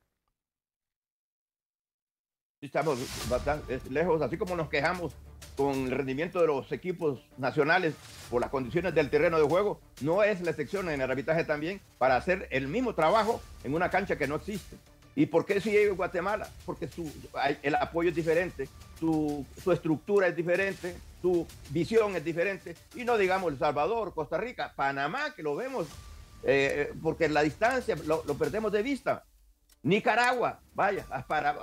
Estamos bastante lejos, así como nos quejamos con el rendimiento de los equipos nacionales por las condiciones del terreno de juego, no es la excepción en el arbitraje también para hacer el mismo trabajo en una cancha que no existe. ¿Y por qué si llega Guatemala? Porque el apoyo es diferente, su, su estructura es diferente, su visión es diferente. Y no digamos El Salvador, Costa Rica, Panamá, que lo vemos, porque eh, eh, porque la distancia lo, perdemos de vista. Nicaragua, vaya, ah, para,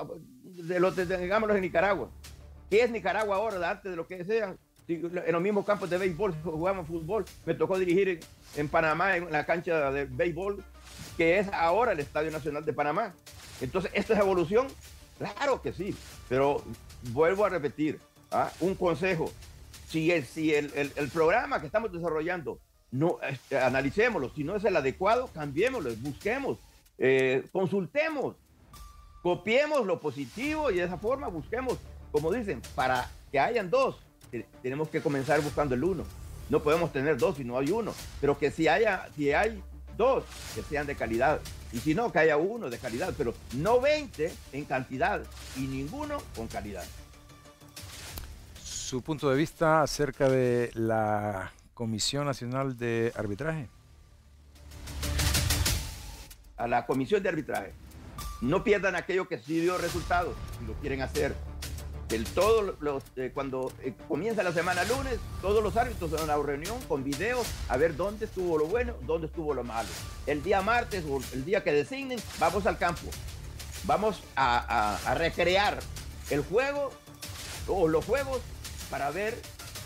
de los, digámoslo en Nicaragua. ¿Qué es Nicaragua ahora, antes de lo que sea, En los mismos campos de béisbol jugamos fútbol. Me tocó dirigir en, Panamá, en la cancha de béisbol, que es ahora el Estadio Nacional de Panamá. Entonces, esta es evolución? Claro que sí, pero vuelvo a repetir, ¿ah? un consejo. Si, el, si el, programa que estamos desarrollando, no, analicémoslo, si no es el adecuado, cambiémoslo, busquemos, eh, consultemos, copiemos lo positivo y de esa forma busquemos, como dicen, para que hayan dos, eh, tenemos que comenzar buscando el uno. No podemos tener dos si no hay uno, pero que si, haya, si hay dos, que sean de calidad. Y si no, que haya uno de calidad, pero no 20 en cantidad y ninguno con calidad su punto de vista acerca de la Comisión Nacional de Arbitraje. A la Comisión de Arbitraje. No pierdan aquello que sí dio resultados, lo quieren hacer. del todo los, eh, cuando eh, comienza la semana lunes, todos los árbitros a la reunión con videos a ver dónde estuvo lo bueno, dónde estuvo lo malo. El día martes o el día que designen, vamos al campo. Vamos a, recrear el juego todos los juegos para ver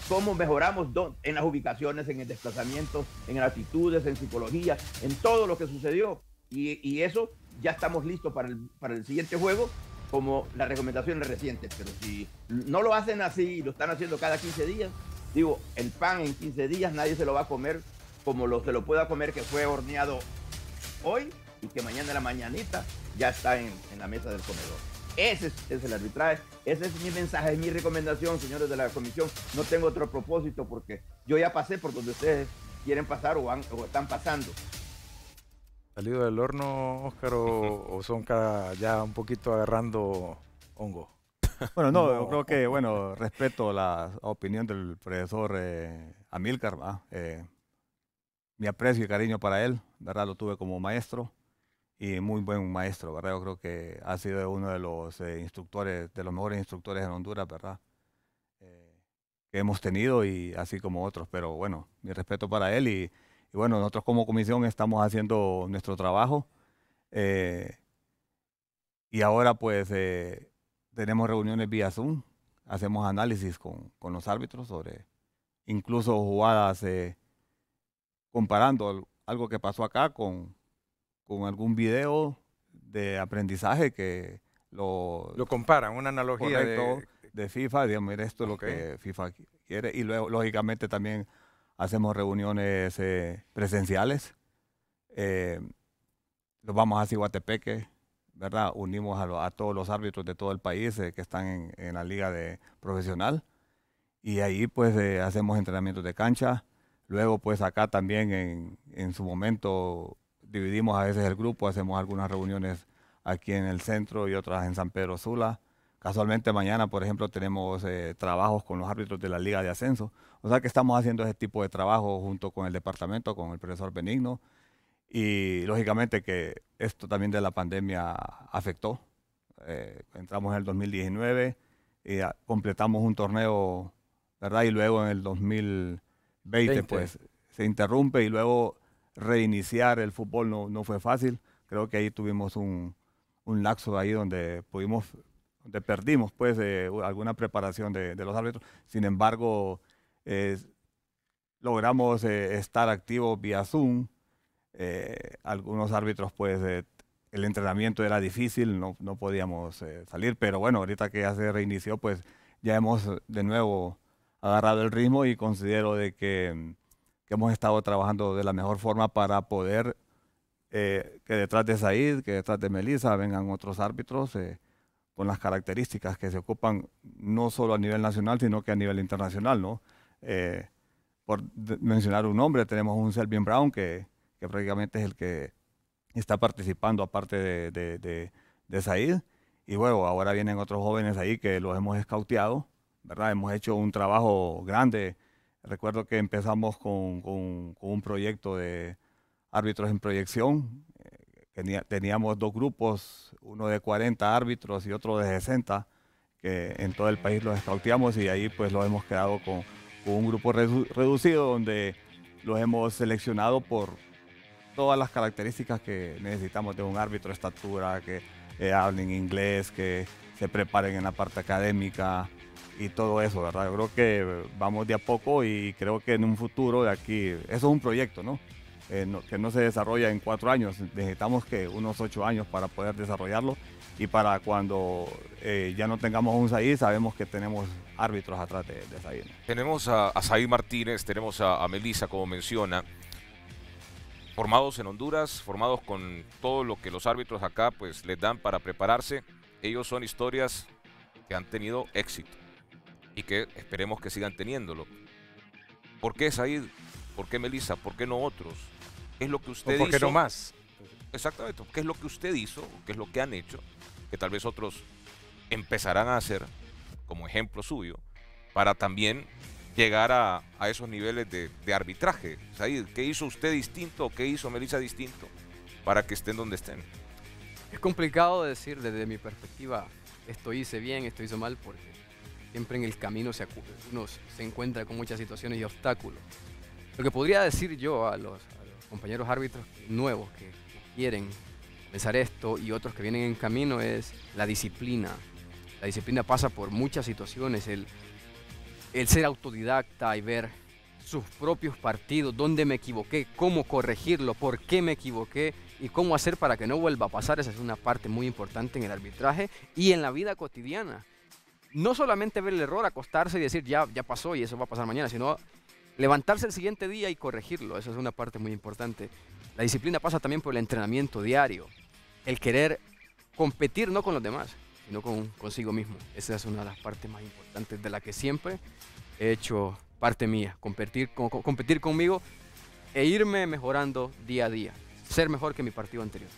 cómo mejoramos en las ubicaciones, en el desplazamiento, en las actitudes, en psicología, en todo lo que sucedió. Y, eso ya estamos listos para el, siguiente juego, como las recomendaciones recientes. Pero si no lo hacen así, y lo están haciendo cada 15 días, digo, el pan en 15 días nadie se lo va a comer como lo, se lo pueda comer que fue horneado hoy y que mañana en la mañanita ya está en la mesa del comedor. Ese es el arbitraje, ese es mi mensaje, mi recomendación, señores de la comisión. No tengo otro propósito porque yo ya pasé por donde ustedes quieren pasar o, están pasando. ¿Salido del horno, Óscar, o, son ya un poquito agarrando hongo? Bueno, no, yo creo que, bueno, respeto la opinión del profesor eh, Amílcar, eh, mi aprecio y cariño para él, ¿verdad? Lo tuve como maestro y muy buen maestro, ¿verdad? Yo creo que ha sido uno de los eh, instructores, de los mejores instructores en Honduras, ¿verdad? Eh, que hemos tenido y así como otros, pero bueno, mi respeto para él y, bueno, nosotros como comisión estamos haciendo nuestro trabajo eh, y ahora pues tenemos reuniones vía Zoom, hacemos análisis con, con los árbitros sobre incluso jugadas comparando algo que pasó acá con con algún video de aprendizaje que lo... Lo comparan, una analogía de... FIFA, digamos, mira, esto es lo que FIFA quiere. Y luego, lógicamente, también hacemos reuniones eh, presenciales. Eh, vamos a Guatepeque, ¿verdad? Unimos a, todos los árbitros de todo el país eh, que están en, la liga de profesional. Y ahí pues eh, hacemos entrenamientos de cancha. Luego pues acá también en, en su momento dividimos a veces el grupo, hacemos algunas reuniones aquí en el centro y otras en San Pedro Sula. Casualmente mañana, por ejemplo, tenemos eh, trabajos con los árbitros de la Liga de Ascenso. O sea que estamos haciendo ese tipo de trabajo junto con el departamento, con el profesor Benigno. Y lógicamente que esto también de la pandemia afectó. Eh, entramos en el 2019 y completamos un torneo, ¿verdad? Y luego en el 2020 pues se interrumpe y luego reiniciar el fútbol no, fue fácil. Creo que ahí tuvimos un, un laxo ahí donde pudimos, donde perdimos pues eh, alguna preparación de, los árbitros. Sin embargo, eh, logramos eh, estar activos vía Zoom. algunos árbitros pues el entrenamiento era difícil, no, no podíamos salir, pero bueno, ahorita que ya se reinició pues ya hemos de nuevo agarrado el ritmo y considero de que mm, que hemos estado trabajando de la mejor forma para poder eh, que detrás de Said, que detrás de Melissa vengan otros árbitros eh, con las características que se ocupan no solo a nivel nacional, sino que a nivel internacional, ¿no? Eh, por mencionar un nombre, tenemos un Selvin Brown que, que, prácticamente es el que está participando aparte de, de, Said. Y luego ahora vienen otros jóvenes ahí que los hemos escauteado, ¿verdad? Hemos hecho un trabajo grande Recuerdo que empezamos con, un proyecto de árbitros en proyección. Eh, teníamos dos grupos, uno de 40 árbitros y otro de 60, que en todo el país los escauteamos y ahí pues lo hemos quedado con, un grupo reducido donde los hemos seleccionado por todas las características que necesitamos de un árbitro, estatura, que eh, hablen inglés, que se preparen en la parte académica, y todo eso, ¿verdad? Yo creo que vamos de a poco y creo que en un futuro de aquí, eso es un proyecto, ¿no? Eh, que no se desarrolla en cuatro años, necesitamos que unos ocho años para poder desarrollarlo y para cuando eh, ya no tengamos un Saí, sabemos que tenemos árbitros atrás de, de Tenemos a, a, Martínez, tenemos a, Melissa, como menciona, formados en Honduras, formados con todo lo que los árbitros acá pues les dan para prepararse. Ellos son historias que han tenido éxito y que esperemos que sigan teniéndolo. ¿Por qué Said? ¿Por qué Melissa? ¿Por qué no otros? es lo que usted hizo? por qué no más? Exactamente. ¿Qué es lo que usted hizo? ¿Qué es lo que han hecho? Que tal vez otros empezarán a hacer como ejemplo suyo para también llegar a, a esos niveles de, arbitraje. Said, ¿qué hizo usted distinto qué hizo Melissa distinto para que estén donde estén? Es complicado decir desde mi perspectiva, esto hice bien, esto hizo mal, porque Siempre en el camino se uno se encuentra con muchas situaciones y obstáculos. Lo que podría decir yo a los, compañeros árbitros nuevos que quieren pensar esto y otros que vienen en camino es la disciplina. La disciplina pasa por muchas situaciones, el, el ser autodidacta y ver sus propios partidos, dónde me equivoqué, cómo corregirlo, por qué me equivoqué y cómo hacer para que no vuelva a pasar. Esa es una parte muy importante en el arbitraje y en la vida cotidiana no solamente ver el error, acostarse y decir ya, ya pasó y eso va a pasar mañana, sino levantarse el siguiente día y corregirlo. esa es una parte muy importante. La disciplina pasa también por el entrenamiento diario, el querer competir no con los demás, sino con consigo mismo. Esa es una de las partes más importantes de la que siempre he hecho parte mía, competir, con, competir conmigo e irme mejorando día a día, ser mejor que mi partido anterior.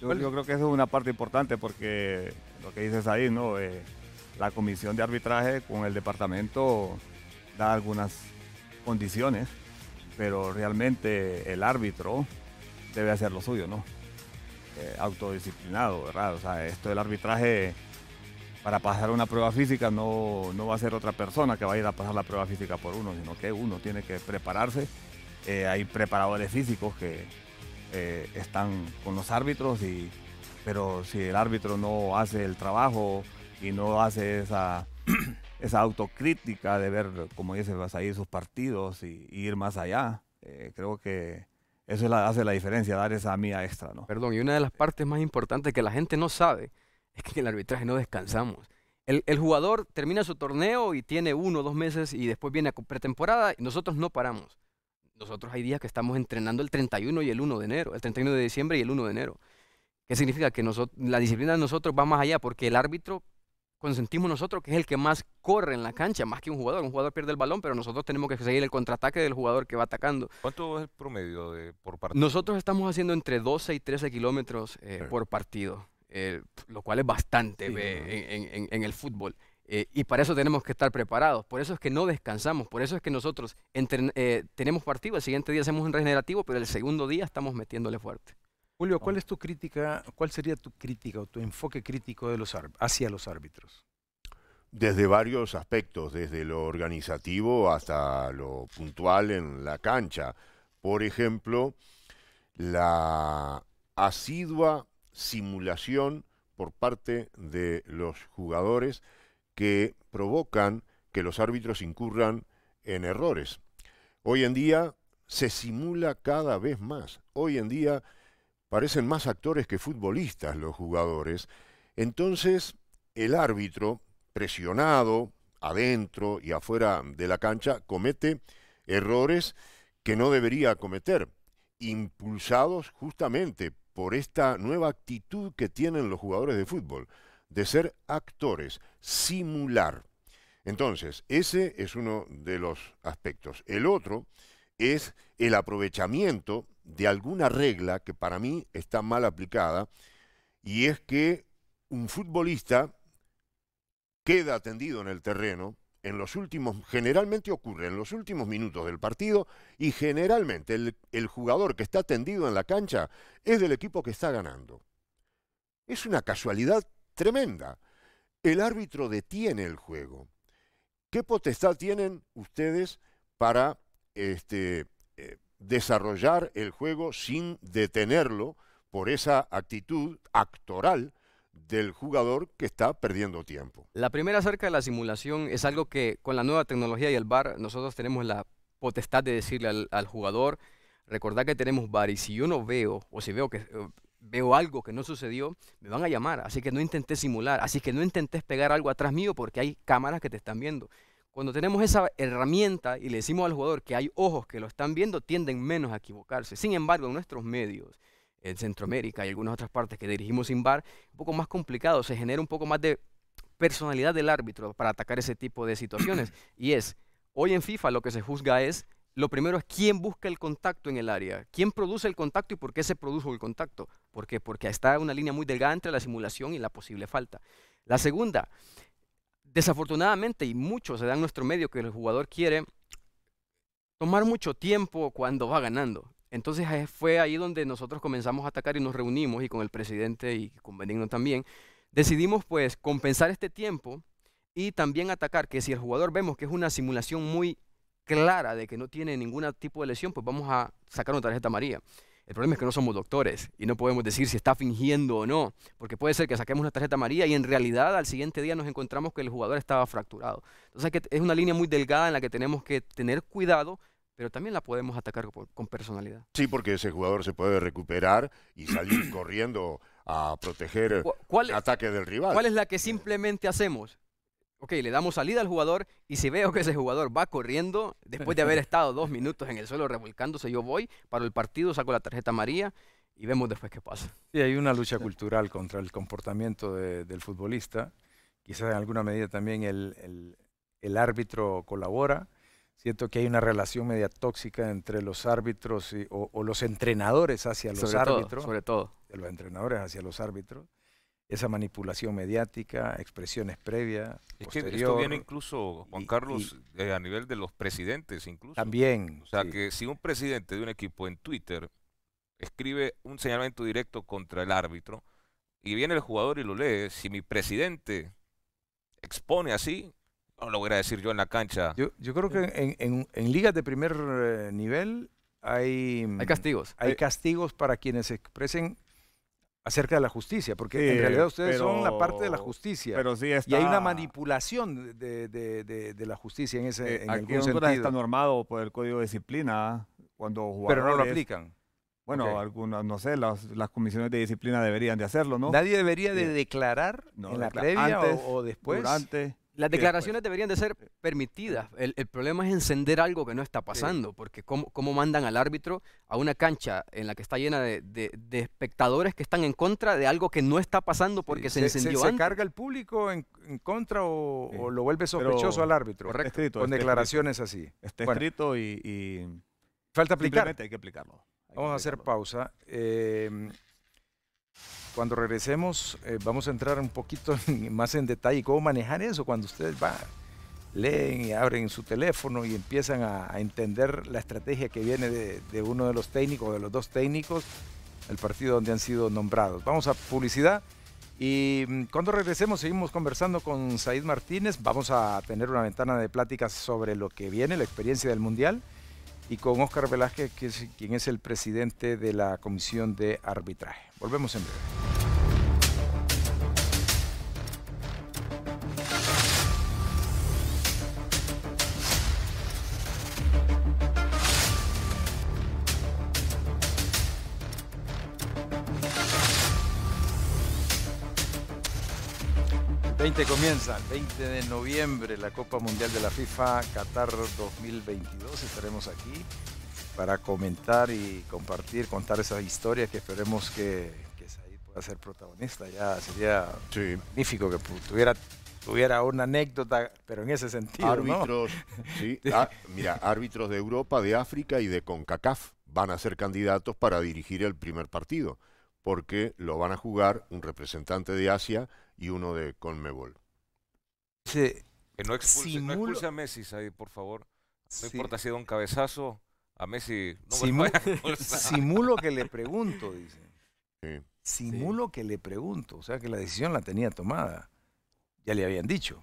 Yo, creo que eso es una parte importante porque lo que dices ahí, ¿no? Eh, la comisión de arbitraje con el departamento da algunas condiciones, pero realmente el árbitro debe hacer lo suyo, ¿no? Eh, autodisciplinado, ¿verdad? O sea, esto del arbitraje para pasar una prueba física no, va a ser otra persona que va a ir a pasar la prueba física por uno, sino que uno tiene que prepararse. Eh, hay preparadores físicos que eh, están con los árbitros, y, pero si el árbitro no hace el trabajo y no hace esa, esa autocrítica de ver, como dice ir sus partidos y, ir más allá. Eh, creo que eso es la, hace la diferencia, dar esa mía extra, ¿no? Perdón, y una de las partes más importantes que la gente no sabe es que en el arbitraje no descansamos. El, jugador termina su torneo y tiene uno o dos meses y después viene a pretemporada y nosotros no paramos. Nosotros hay días que estamos entrenando el 31 y el 1 de enero, el 31 de diciembre y el 1 de enero. ¿Qué significa? Que nosotros, la disciplina de nosotros va más allá porque el árbitro consentimos nosotros, que es el que más corre en la cancha, más que un jugador. Un jugador pierde el balón, pero nosotros tenemos que seguir el contraataque del jugador que va atacando. ¿Cuánto es el promedio por partido? Nosotros estamos haciendo entre 12 y 13 kilómetros eh, por partido, eh, lo cual es bastante en, en, el fútbol. Eh, y para eso tenemos que estar preparados. Por eso es que no descansamos. Por eso es que nosotros tenemos partido. El siguiente día hacemos un regenerativo, pero el segundo día estamos metiéndole fuerte. Julio, ¿cuál es tu crítica, cuál sería tu crítica o tu enfoque crítico hacia los árbitros? Desde varios aspectos, desde lo organizativo hasta lo puntual en la cancha. Por ejemplo, la asidua simulación por parte de los jugadores que provocan que los árbitros incurran en errores. Hoy en día se simula cada vez más. Hoy en día parecen más actores que futbolistas los jugadores, entonces el árbitro, presionado adentro y afuera de la cancha, comete errores que no debería cometer, impulsados justamente por esta nueva actitud que tienen los jugadores de fútbol, de ser actores, simular. Entonces, ese es uno de los aspectos. El otro es el aprovechamiento de alguna regla que para mí está mal aplicada, y es que un futbolista queda atendido en el terreno en los últimos, generalmente ocurre en los últimos minutos del partido y generalmente el, jugador que está atendido en la cancha es del equipo que está ganando. Es una casualidad tremenda. El árbitro detiene el juego. ¿Qué potestad tienen ustedes para este, eh, desarrollar el juego sin detenerlo por esa actitud actoral del jugador que está perdiendo tiempo. La primera acerca de la simulación es algo que con la nueva tecnología y el bar nosotros tenemos la potestad de decirle al, jugador, recordar que tenemos VAR y si yo no veo o si veo que veo algo que no sucedió, me van a llamar. Así que no intentes simular, así que no intentes pegar algo atrás mío porque hay cámaras que te están viendo. Cuando tenemos esa herramienta y le decimos al jugador que hay ojos que lo están viendo, tienden menos a equivocarse. Sin embargo, en nuestros medios, en Centroamérica y algunas otras partes que dirigimos sin bar, un poco más complicado, se genera un poco más de personalidad del árbitro para atacar ese tipo de situaciones. y es, hoy en FIFA lo que se juzga es, lo primero es quién busca el contacto en el área, quién produce el contacto y por qué se produjo el contacto. ¿Por qué? Porque está una línea muy delgada entre la simulación y la posible falta. La segunda, Desafortunadamente, y mucho se da en nuestro medio que el jugador quiere tomar mucho tiempo cuando va ganando. Entonces fue ahí donde nosotros comenzamos a atacar y nos reunimos y con el presidente y con Benigno también, decidimos pues compensar este tiempo y también atacar que si el jugador vemos que es una simulación muy clara de que no tiene ningún tipo de lesión, pues vamos a sacar una tarjeta amarilla. El problema es que no somos doctores y no podemos decir si está fingiendo o no, porque puede ser que saquemos una tarjeta amarilla y en realidad al siguiente día nos encontramos que el jugador estaba fracturado. Entonces es una línea muy delgada en la que tenemos que tener cuidado, pero también la podemos atacar con personalidad. Sí, porque ese jugador se puede recuperar y salir corriendo a proteger el ataque del rival. ¿Cuál es la que simplemente hacemos? ok, le damos salida al jugador y si veo que ese jugador va corriendo, después de haber estado dos minutos en el suelo revolcándose, yo voy, para el partido, saco la tarjeta María y vemos después qué pasa. Sí, hay una lucha cultural contra el comportamiento del futbolista. Quizás en alguna medida también el, árbitro colabora. Siento que hay una relación media tóxica entre los árbitros o, los entrenadores hacia los árbitros. sobre todo. De los entrenadores hacia los árbitros esa manipulación mediática, expresiones previas. Es esto viene incluso, Juan Carlos, eh, a nivel de los presidentes incluso. También. O sea que si un presidente de un equipo en Twitter escribe un señalamiento directo contra el árbitro y viene el jugador y lo lee, si mi presidente expone así, no lo voy a decir yo en la cancha. Yo, creo que en, ligas de primer eh, nivel hay... Hay castigos. Hay, hay castigos para quienes expresen acerca de la justicia, porque en realidad ustedes son la parte de la justicia. Pero sí está, y hay una manipulación de, de, la justicia en ese eh, en aquí sentido. está normado por el Código de Disciplina cuando Pero no lo aplican. Bueno, algunas, no sé, las, las, comisiones de disciplina deberían de hacerlo, ¿no? Nadie debería de declarar en la o, después. Las pues. declaraciones deberían de ser permitidas. El, problema es encender algo que no está pasando, porque cómo, cómo, mandan al árbitro a una cancha en la que está llena de, espectadores que están en contra de algo que no está pasando porque se, encendió se, se, carga el público en, contra o, lo vuelve sospechoso al árbitro. con declaraciones así. Está escrito y, Falta aplicar. hay que aplicarlo. Vamos a hacer pausa. Eh, cuando regresemos eh, vamos a entrar un poquito más en detalle cómo manejar eso cuando ustedes van, leen y abren su teléfono y empiezan a, entender la estrategia que viene de, uno de los técnicos, de los dos técnicos, el partido donde han sido nombrados. Vamos a publicidad. Y mm, cuando regresemos seguimos conversando con Said Martínez, vamos a tener una ventana de pláticas sobre lo que viene, la experiencia del Mundial, y con Óscar Velázquez, que quien es el presidente de la Comisión de Arbitraje. Volvemos en breve. El 20 comienza, el 20 de noviembre, la Copa Mundial de la FIFA Qatar 2022. Estaremos aquí para comentar y compartir, contar esas historias que esperemos que, que Said pueda ser protagonista. Ya sería magnífico que tuviera, tuviera una anécdota, pero en ese sentido. Árbitros, sí, ah, mira, árbitros de Europa, de África y de CONCACAF van a ser candidatos para dirigir el primer partido, porque lo van a jugar un representante de Asia y uno de CONMEBOL. Que no a Messi, por favor. No importa si un cabezazo, a Messi no Simulo que le pregunto, dice. Simulo que le pregunto. O sea, que la decisión la tenía tomada. Ya le habían dicho.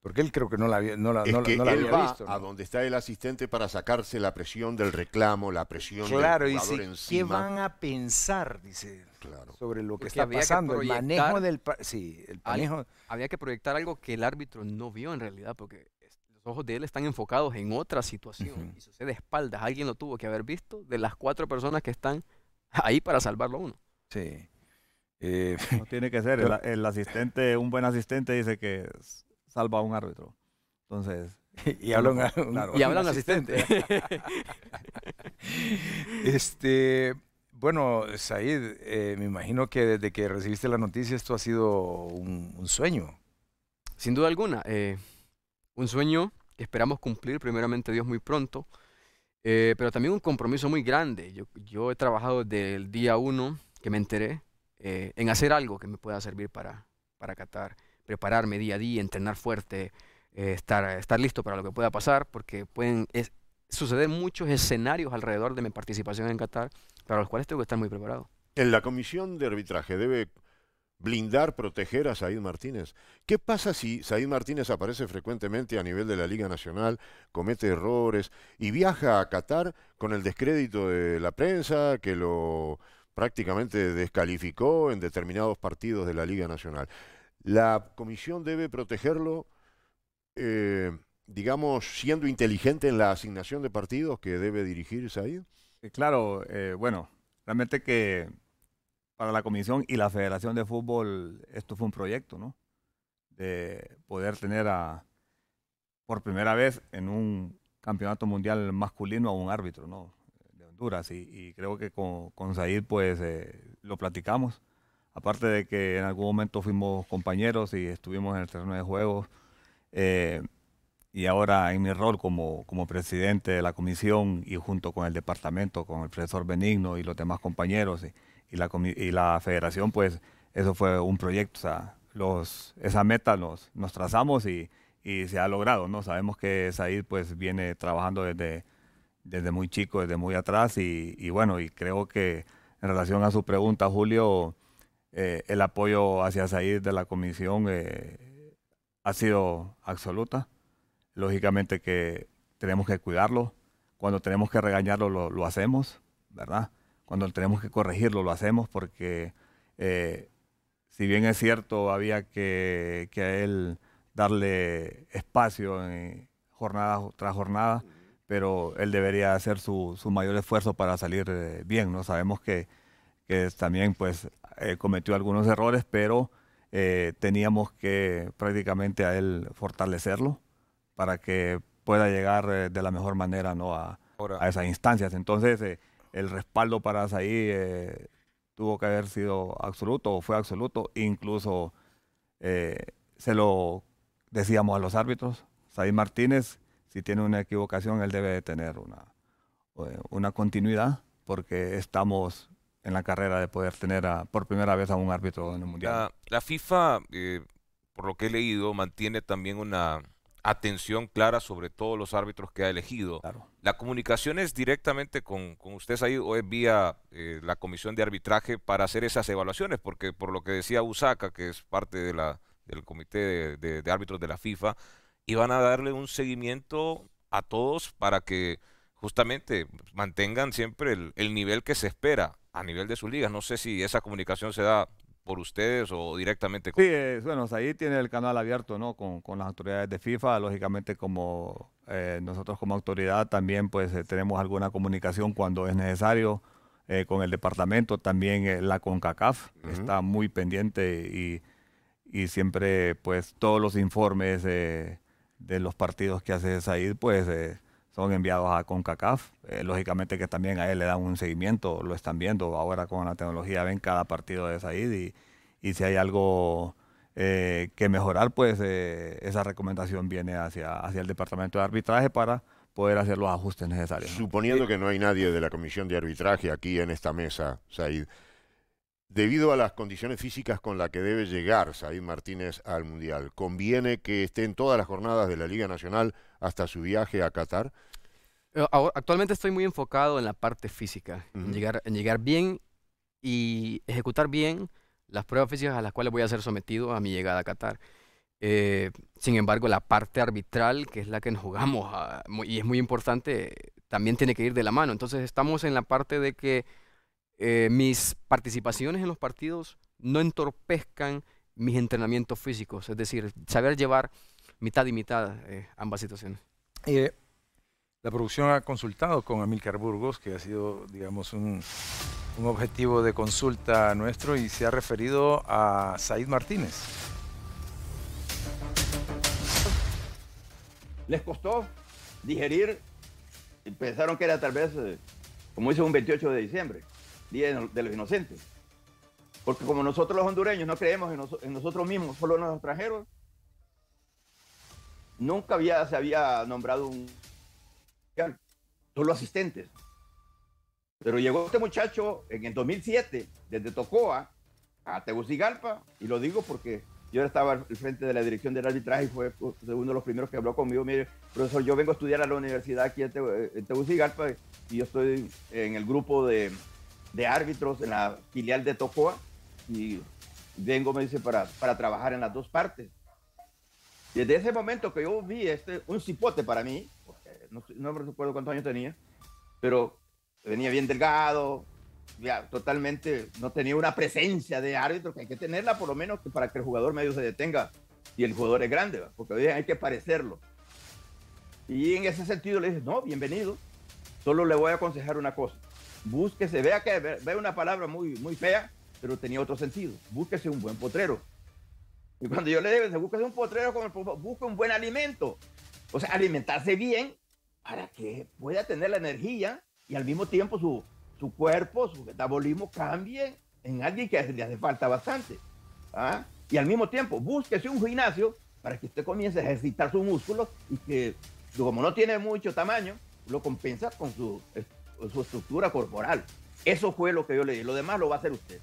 Porque él creo que no la había, no él va visto. A donde está el asistente para sacarse la presión del reclamo, la presión claro, del dice, ¿Qué van a pensar? Dice claro. sobre lo que está pasando. el manejo del manejo. Había que proyectar algo que el árbitro no vio en realidad, porque los ojos de él están enfocados en otra situación y sucede de espaldas. Alguien lo tuvo que haber visto de las cuatro personas que están ahí para salvarlo uno. Sí. Eh, no tiene que ser. El, asistente, un buen asistente dice que salva a un árbitro. Entonces. Y hablan y hablan asistente. asistente. este, bueno, Said, eh, me imagino que desde que recibiste la noticia esto ha sido un, sueño. Sin duda alguna. Eh, un sueño que esperamos cumplir primeramente Dios muy pronto, eh, pero también un compromiso muy grande. Yo, he trabajado desde el día uno que me enteré eh, en hacer algo que me pueda servir para, para Qatar, prepararme día a día, entrenar fuerte, eh, estar, estar listo para lo que pueda pasar, porque pueden suceder muchos escenarios alrededor de mi participación en Qatar, para los cuales tengo que estar muy preparado. En la comisión de arbitraje debe blindar, proteger a Said Martínez. ¿Qué pasa si Said Martínez aparece frecuentemente a nivel de la Liga Nacional, comete errores y viaja a Qatar con el descrédito de la prensa que lo prácticamente descalificó en determinados partidos de la Liga Nacional? La comisión debe protegerlo, eh, digamos, siendo inteligente en la asignación de partidos que debe dirigir Said. Eh, claro, eh, bueno, realmente que para la comisión y la Federación de Fútbol, esto fue un proyecto, ¿no? De poder tener a, por primera vez en un campeonato mundial masculino a un árbitro, ¿no? De Honduras. Y, creo que con, con Said, pues, eh, lo platicamos. Aparte de que en algún momento fuimos compañeros y estuvimos en el terreno de juegos eh, y ahora en mi rol como, como presidente de la comisión y junto con el departamento, con el profesor Benigno y los demás compañeros y la, federación, pues eso fue un proyecto. O sea, esa meta nos, nos trazamos y, se ha logrado. ¿no? Sabemos que Said pues, viene trabajando desde, desde muy chico, desde muy atrás y, bueno, y creo que en relación a su pregunta, Julio, eh, el apoyo hacia Said de la comisión eh, ha sido absoluta. Lógicamente que tenemos que cuidarlo. Cuando tenemos que regañarlo, lo hacemos, ¿verdad? cuando tenemos que corregirlo, lo hacemos porque eh, si bien es cierto, había que, que a él darle espacio en jornada tras jornada, pero él debería hacer su, su mayor esfuerzo para salir eh, bien. ¿no? Sabemos que, que también pues, eh, cometió algunos errores, pero teníamos que prácticamente a él fortalecerlo para que pueda llegar de la mejor manera ¿no? a, a esas instancias. Entonces, el respaldo para Saí eh, tuvo que haber sido absoluto o fue absoluto. Incluso eh, se lo decíamos a los árbitros. Saí Martínez, si tiene una equivocación, él debe de tener una, eh, una continuidad porque estamos en la carrera de poder tener por primera vez a un árbitro en el Mundial. La, FIFA, por lo que he leído, mantiene también una atención clara sobre todos los árbitros que ha elegido. ¿La comunicación es directamente con, con ustedes ahí o es vía eh, la comisión de arbitraje para hacer esas evaluaciones? Porque por lo que decía Usaka, que es parte de la, del comité de, árbitros de la FIFA, iban a darle un seguimiento a todos para que justamente mantengan siempre el nivel que se espera a nivel de sus ligas. No sé si esa comunicación se da ustedes o directamente Sí, eh, bueno, ahí tiene el canal abierto, ¿no? Con, con las autoridades de FIFA, lógicamente como eh, nosotros como autoridad también pues eh, tenemos alguna comunicación cuando es necesario con el departamento, también la CONCACAF está muy pendiente y, y, siempre pues todos los informes de los partidos que hace Said pues son enviados a CONCACAF. Eh, lógicamente que también a él le dan un seguimiento, lo están viendo ahora con la tecnología, ven cada partido de Said y, y si hay algo eh, que mejorar, pues eh, esa recomendación viene hacia, hacia el departamento de arbitraje para poder hacer los ajustes necesarios. Suponiendo que no hay nadie de la comisión de arbitraje aquí en esta mesa, Said, debido a las condiciones físicas con las que debe llegar Said Martínez al Mundial, ¿conviene que esté en todas las jornadas de la Liga Nacional? hasta su viaje a Qatar? Eh, actualmente estoy muy enfocado en la parte física, en, llegar, llegar bien y ejecutar bien las pruebas físicas a las cuales voy a ser sometido a mi llegada a Qatar. Eh, sin embargo, la parte arbitral, que es la que nos jugamos ah, y es muy importante, también tiene que ir de la mano. Entonces estamos en la parte de que eh, mis participaciones en los partidos no entorpezcan mis entrenamientos físicos, es decir, saber llevar mitad y mitad eh, ambas situaciones. Eh, la producción ha consultado con Amilcar Burgos, que ha sido, digamos, un, objetivo de consulta nuestro y se ha referido a Said Martínez. Les costó digerir pensaron que era tal vez, eh, como dice un 28 de diciembre, Día de los Inocentes. Porque como nosotros los hondureños no creemos en nosotros mismos, solo en los extranjeros, nunca había, se había nombrado un solo asistentes. Pero llegó este muchacho en el 2007 desde Tocoa a Tegucigalpa, y lo digo porque yo estaba al frente de la dirección del arbitraje y fue uno de los primeros que habló conmigo, mire, profesor, yo vengo a estudiar a la universidad aquí en, Tegucigalpa y yo estoy en el grupo de, árbitros en la filial de Tocoa y vengo, me dice, para trabajar en las dos partes. Desde ese momento que yo vi este, un cipote para mí, no, me recuerdo cuántos años tenía, pero venía bien delgado, ya, totalmente no tenía una presencia de árbitro, que hay que tenerla por lo menos para que el jugador medio se detenga y el jugador es grande, porque hoy hay que parecerlo. Y en ese sentido le dije, no, bienvenido, solo le voy a aconsejar una cosa, búsquese, vea que ve una palabra muy, muy fea, pero tenía otro sentido, búsquese un buen potrero, y cuando yo le digo, se busca un potrero con el busca un buen alimento. O sea, alimentarse bien para que pueda tener la energía y al mismo tiempo su, cuerpo, su metabolismo cambie en alguien que le hace falta bastante. ¿ah? Y al mismo tiempo, búsquese un gimnasio para que usted comience a ejercitar sus músculos y que, como no tiene mucho tamaño, lo compensa con su, estructura corporal. Eso fue lo que yo le di. Lo demás lo va a hacer usted.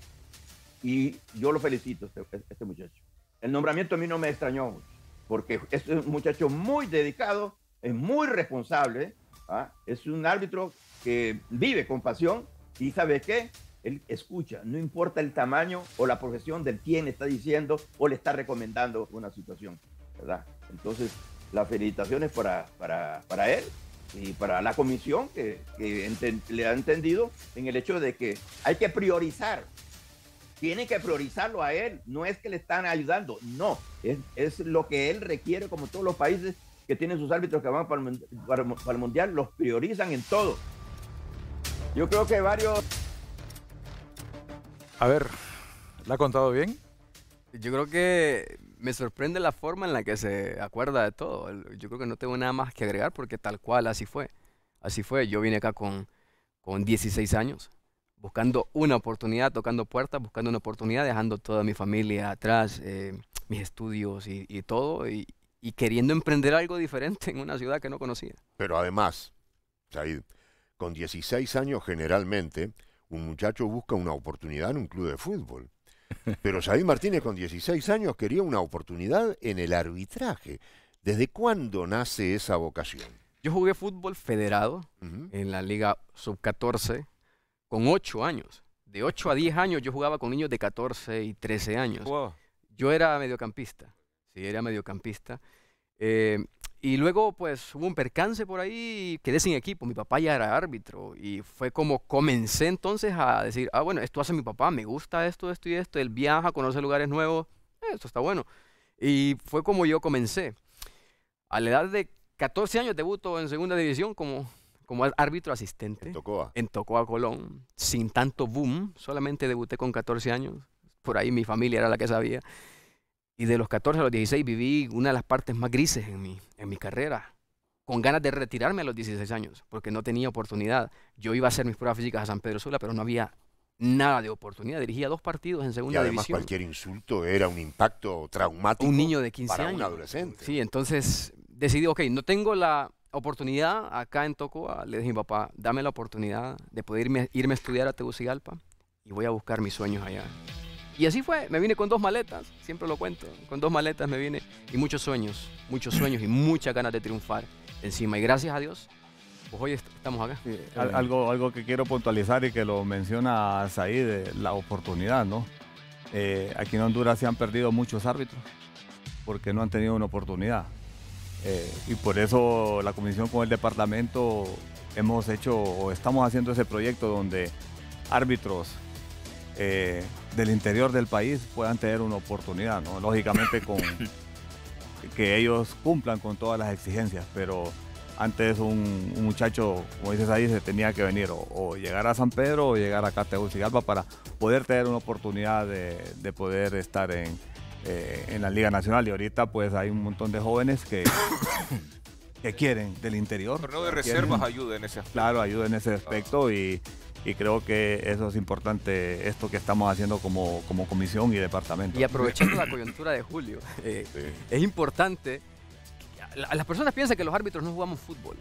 Y yo lo felicito, este, este muchacho el nombramiento a mí no me extrañó porque este es un muchacho muy dedicado, es muy responsable, ¿ah? es un árbitro que vive con pasión y sabe qué, él escucha, no importa el tamaño o la profesión del quien está diciendo o le está recomendando una situación, ¿verdad? Entonces, las felicitaciones para, para, él y para la comisión que le ha entendido en el hecho de que hay que priorizar tiene que priorizarlo a él. No es que le están ayudando, no. Es, lo que él requiere, como todos los países que tienen sus árbitros que van para el, para el Mundial, los priorizan en todo. Yo creo que varios... A ver, ¿la ha contado bien? Yo creo que me sorprende la forma en la que se acuerda de todo. Yo creo que no tengo nada más que agregar porque tal cual así fue. Así fue. Yo vine acá con, con 16 años buscando una oportunidad, tocando puertas, buscando una oportunidad, dejando toda mi familia atrás, eh, mis estudios y, todo, y, queriendo emprender algo diferente en una ciudad que no conocía. Pero además, Said, con 16 años generalmente, un muchacho busca una oportunidad en un club de fútbol. Pero Said Martínez con 16 años quería una oportunidad en el arbitraje. ¿Desde cuándo nace esa vocación? Yo jugué fútbol federado en la Liga Sub-14 con 8 años. De 8 a 10 años yo jugaba con niños de 14 y 13 años. Yo era mediocampista, sí, era mediocampista. Eh, y luego pues hubo un percance por ahí y quedé sin equipo. Mi papá ya era árbitro y fue como comencé entonces a decir, ah bueno, esto hace mi papá, me gusta esto, esto y esto, él viaja, conoce lugares nuevos, eh, esto está bueno. Y fue como yo comencé. A la edad de 14 años debuto en segunda división como como árbitro asistente. En Tocoa. En Colón. Sin tanto boom. Solamente debuté con 14 años. Por ahí mi familia era la que sabía. Y de los 14 a los 16 viví una de las partes más grises en mi, en mi carrera. Con ganas de retirarme a los 16 años. Porque no tenía oportunidad. Yo iba a hacer mis pruebas físicas a San Pedro Sula, pero no había nada de oportunidad. Dirigía dos partidos en segunda y además cualquier insulto era un impacto traumático. Un niño de 15 para años. un adolescente. Sí, entonces decidí, ok, no tengo la oportunidad acá en Tocoa, le dije, a mi papá, dame la oportunidad de poder irme, a estudiar a Tegucigalpa y voy a buscar mis sueños allá. Y así fue, me vine con dos maletas, siempre lo cuento, con dos maletas me vine y muchos sueños, muchos sueños y muchas ganas de triunfar encima. Y gracias a Dios, pues hoy estamos acá. algo, algo que quiero puntualizar y que lo menciona ahí, la oportunidad, ¿no? Eh, aquí en Honduras se han perdido muchos árbitros porque no han tenido una oportunidad. Eh, y por eso la comisión con el departamento hemos hecho o estamos haciendo ese proyecto donde árbitros eh, del interior del país puedan tener una oportunidad, lógicamente con que ellos cumplan con todas las exigencias, pero antes un, muchacho, como dices ahí, se tenía que venir o, llegar a San Pedro o llegar a Tegucigalpa para poder tener una oportunidad de poder estar en, eh, en la Liga Nacional. Y ahorita pues hay un montón de jóvenes que, que quieren del interior. Torneo de reservas ayuda en ese aspecto. Claro, ayuda en ese aspecto y, creo que eso es importante, esto que estamos haciendo como, como comisión y departamento. Y aprovechando la coyuntura de julio, eh, es importante, las personas piensan que los árbitros no jugamos fútbol.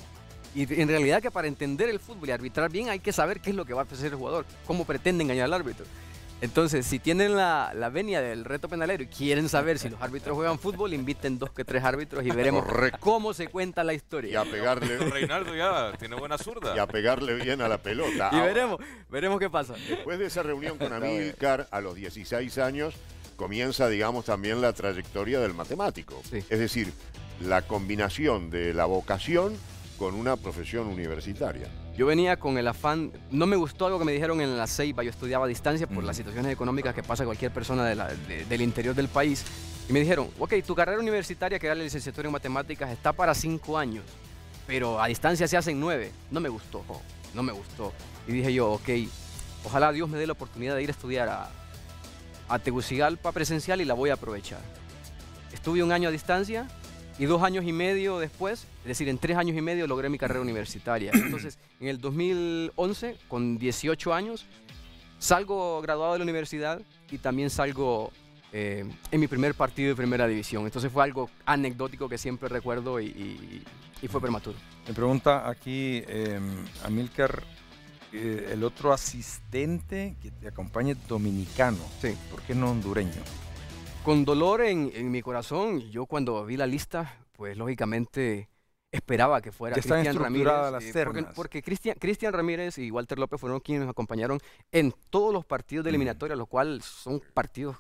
Y en realidad que para entender el fútbol y arbitrar bien hay que saber qué es lo que va a hacer el jugador, cómo pretende engañar al árbitro. Entonces, si tienen la, venia del reto penalero y quieren saber si los árbitros juegan fútbol, inviten dos que tres árbitros y veremos cómo se cuenta la historia. Y a pegarle. Reinaldo ya tiene buena zurda. Y a pegarle bien a la pelota. Y veremos, veremos qué pasa. Después de esa reunión con Amílcar a los 16 años, comienza, digamos, también la trayectoria del matemático. Es decir, la combinación de la vocación con una profesión universitaria. Yo venía con el afán, no me gustó algo que me dijeron en la Ceiba, yo estudiaba a distancia por las situaciones económicas que pasa cualquier persona del interior del país. Y me dijeron, ok, tu carrera universitaria, que era la licenciatura en matemáticas, está para cinco años, pero a distancia se hacen nueve. No me gustó, no me gustó. Y dije yo, ok, ojalá Dios me dé la oportunidad de ir a estudiar a, a Tegucigalpa presencial y la voy a aprovechar. Estuve un año a distancia, y dos años y medio después, es decir, en tres años y medio logré mi carrera universitaria. Entonces, en el 2011, con 18 años, salgo graduado de la universidad y también salgo eh, en mi primer partido de primera división. Entonces fue algo anecdótico que siempre recuerdo y, fue prematuro. Me pregunta aquí eh, a Milker, eh, el otro asistente que te acompaña dominicano. Sí. ¿Por qué no hondureño? con dolor en, mi corazón, yo cuando vi la lista, pues lógicamente esperaba que fuera Cristian Ramírez. Eh, porque, Cristian, Ramírez y Walter López fueron quienes nos acompañaron en todos los partidos de eliminatoria, lo cual son partidos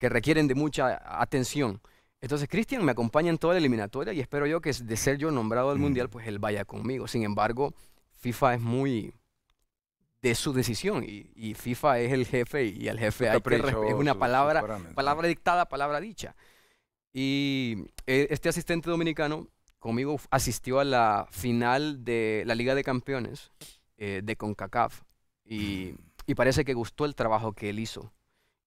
que requieren de mucha atención. Entonces, Cristian me acompaña en toda la eliminatoria y espero yo que de ser yo nombrado al Mundial, pues él vaya conmigo. Sin embargo, FIFA es muy, de su decisión. Y, FIFA es el jefe y el jefe hay que es una palabra, palabra dictada, palabra dicha. Y e, este asistente dominicano conmigo asistió a la final de la Liga de Campeones eh, de CONCACAF y, y, parece que gustó el trabajo que él hizo.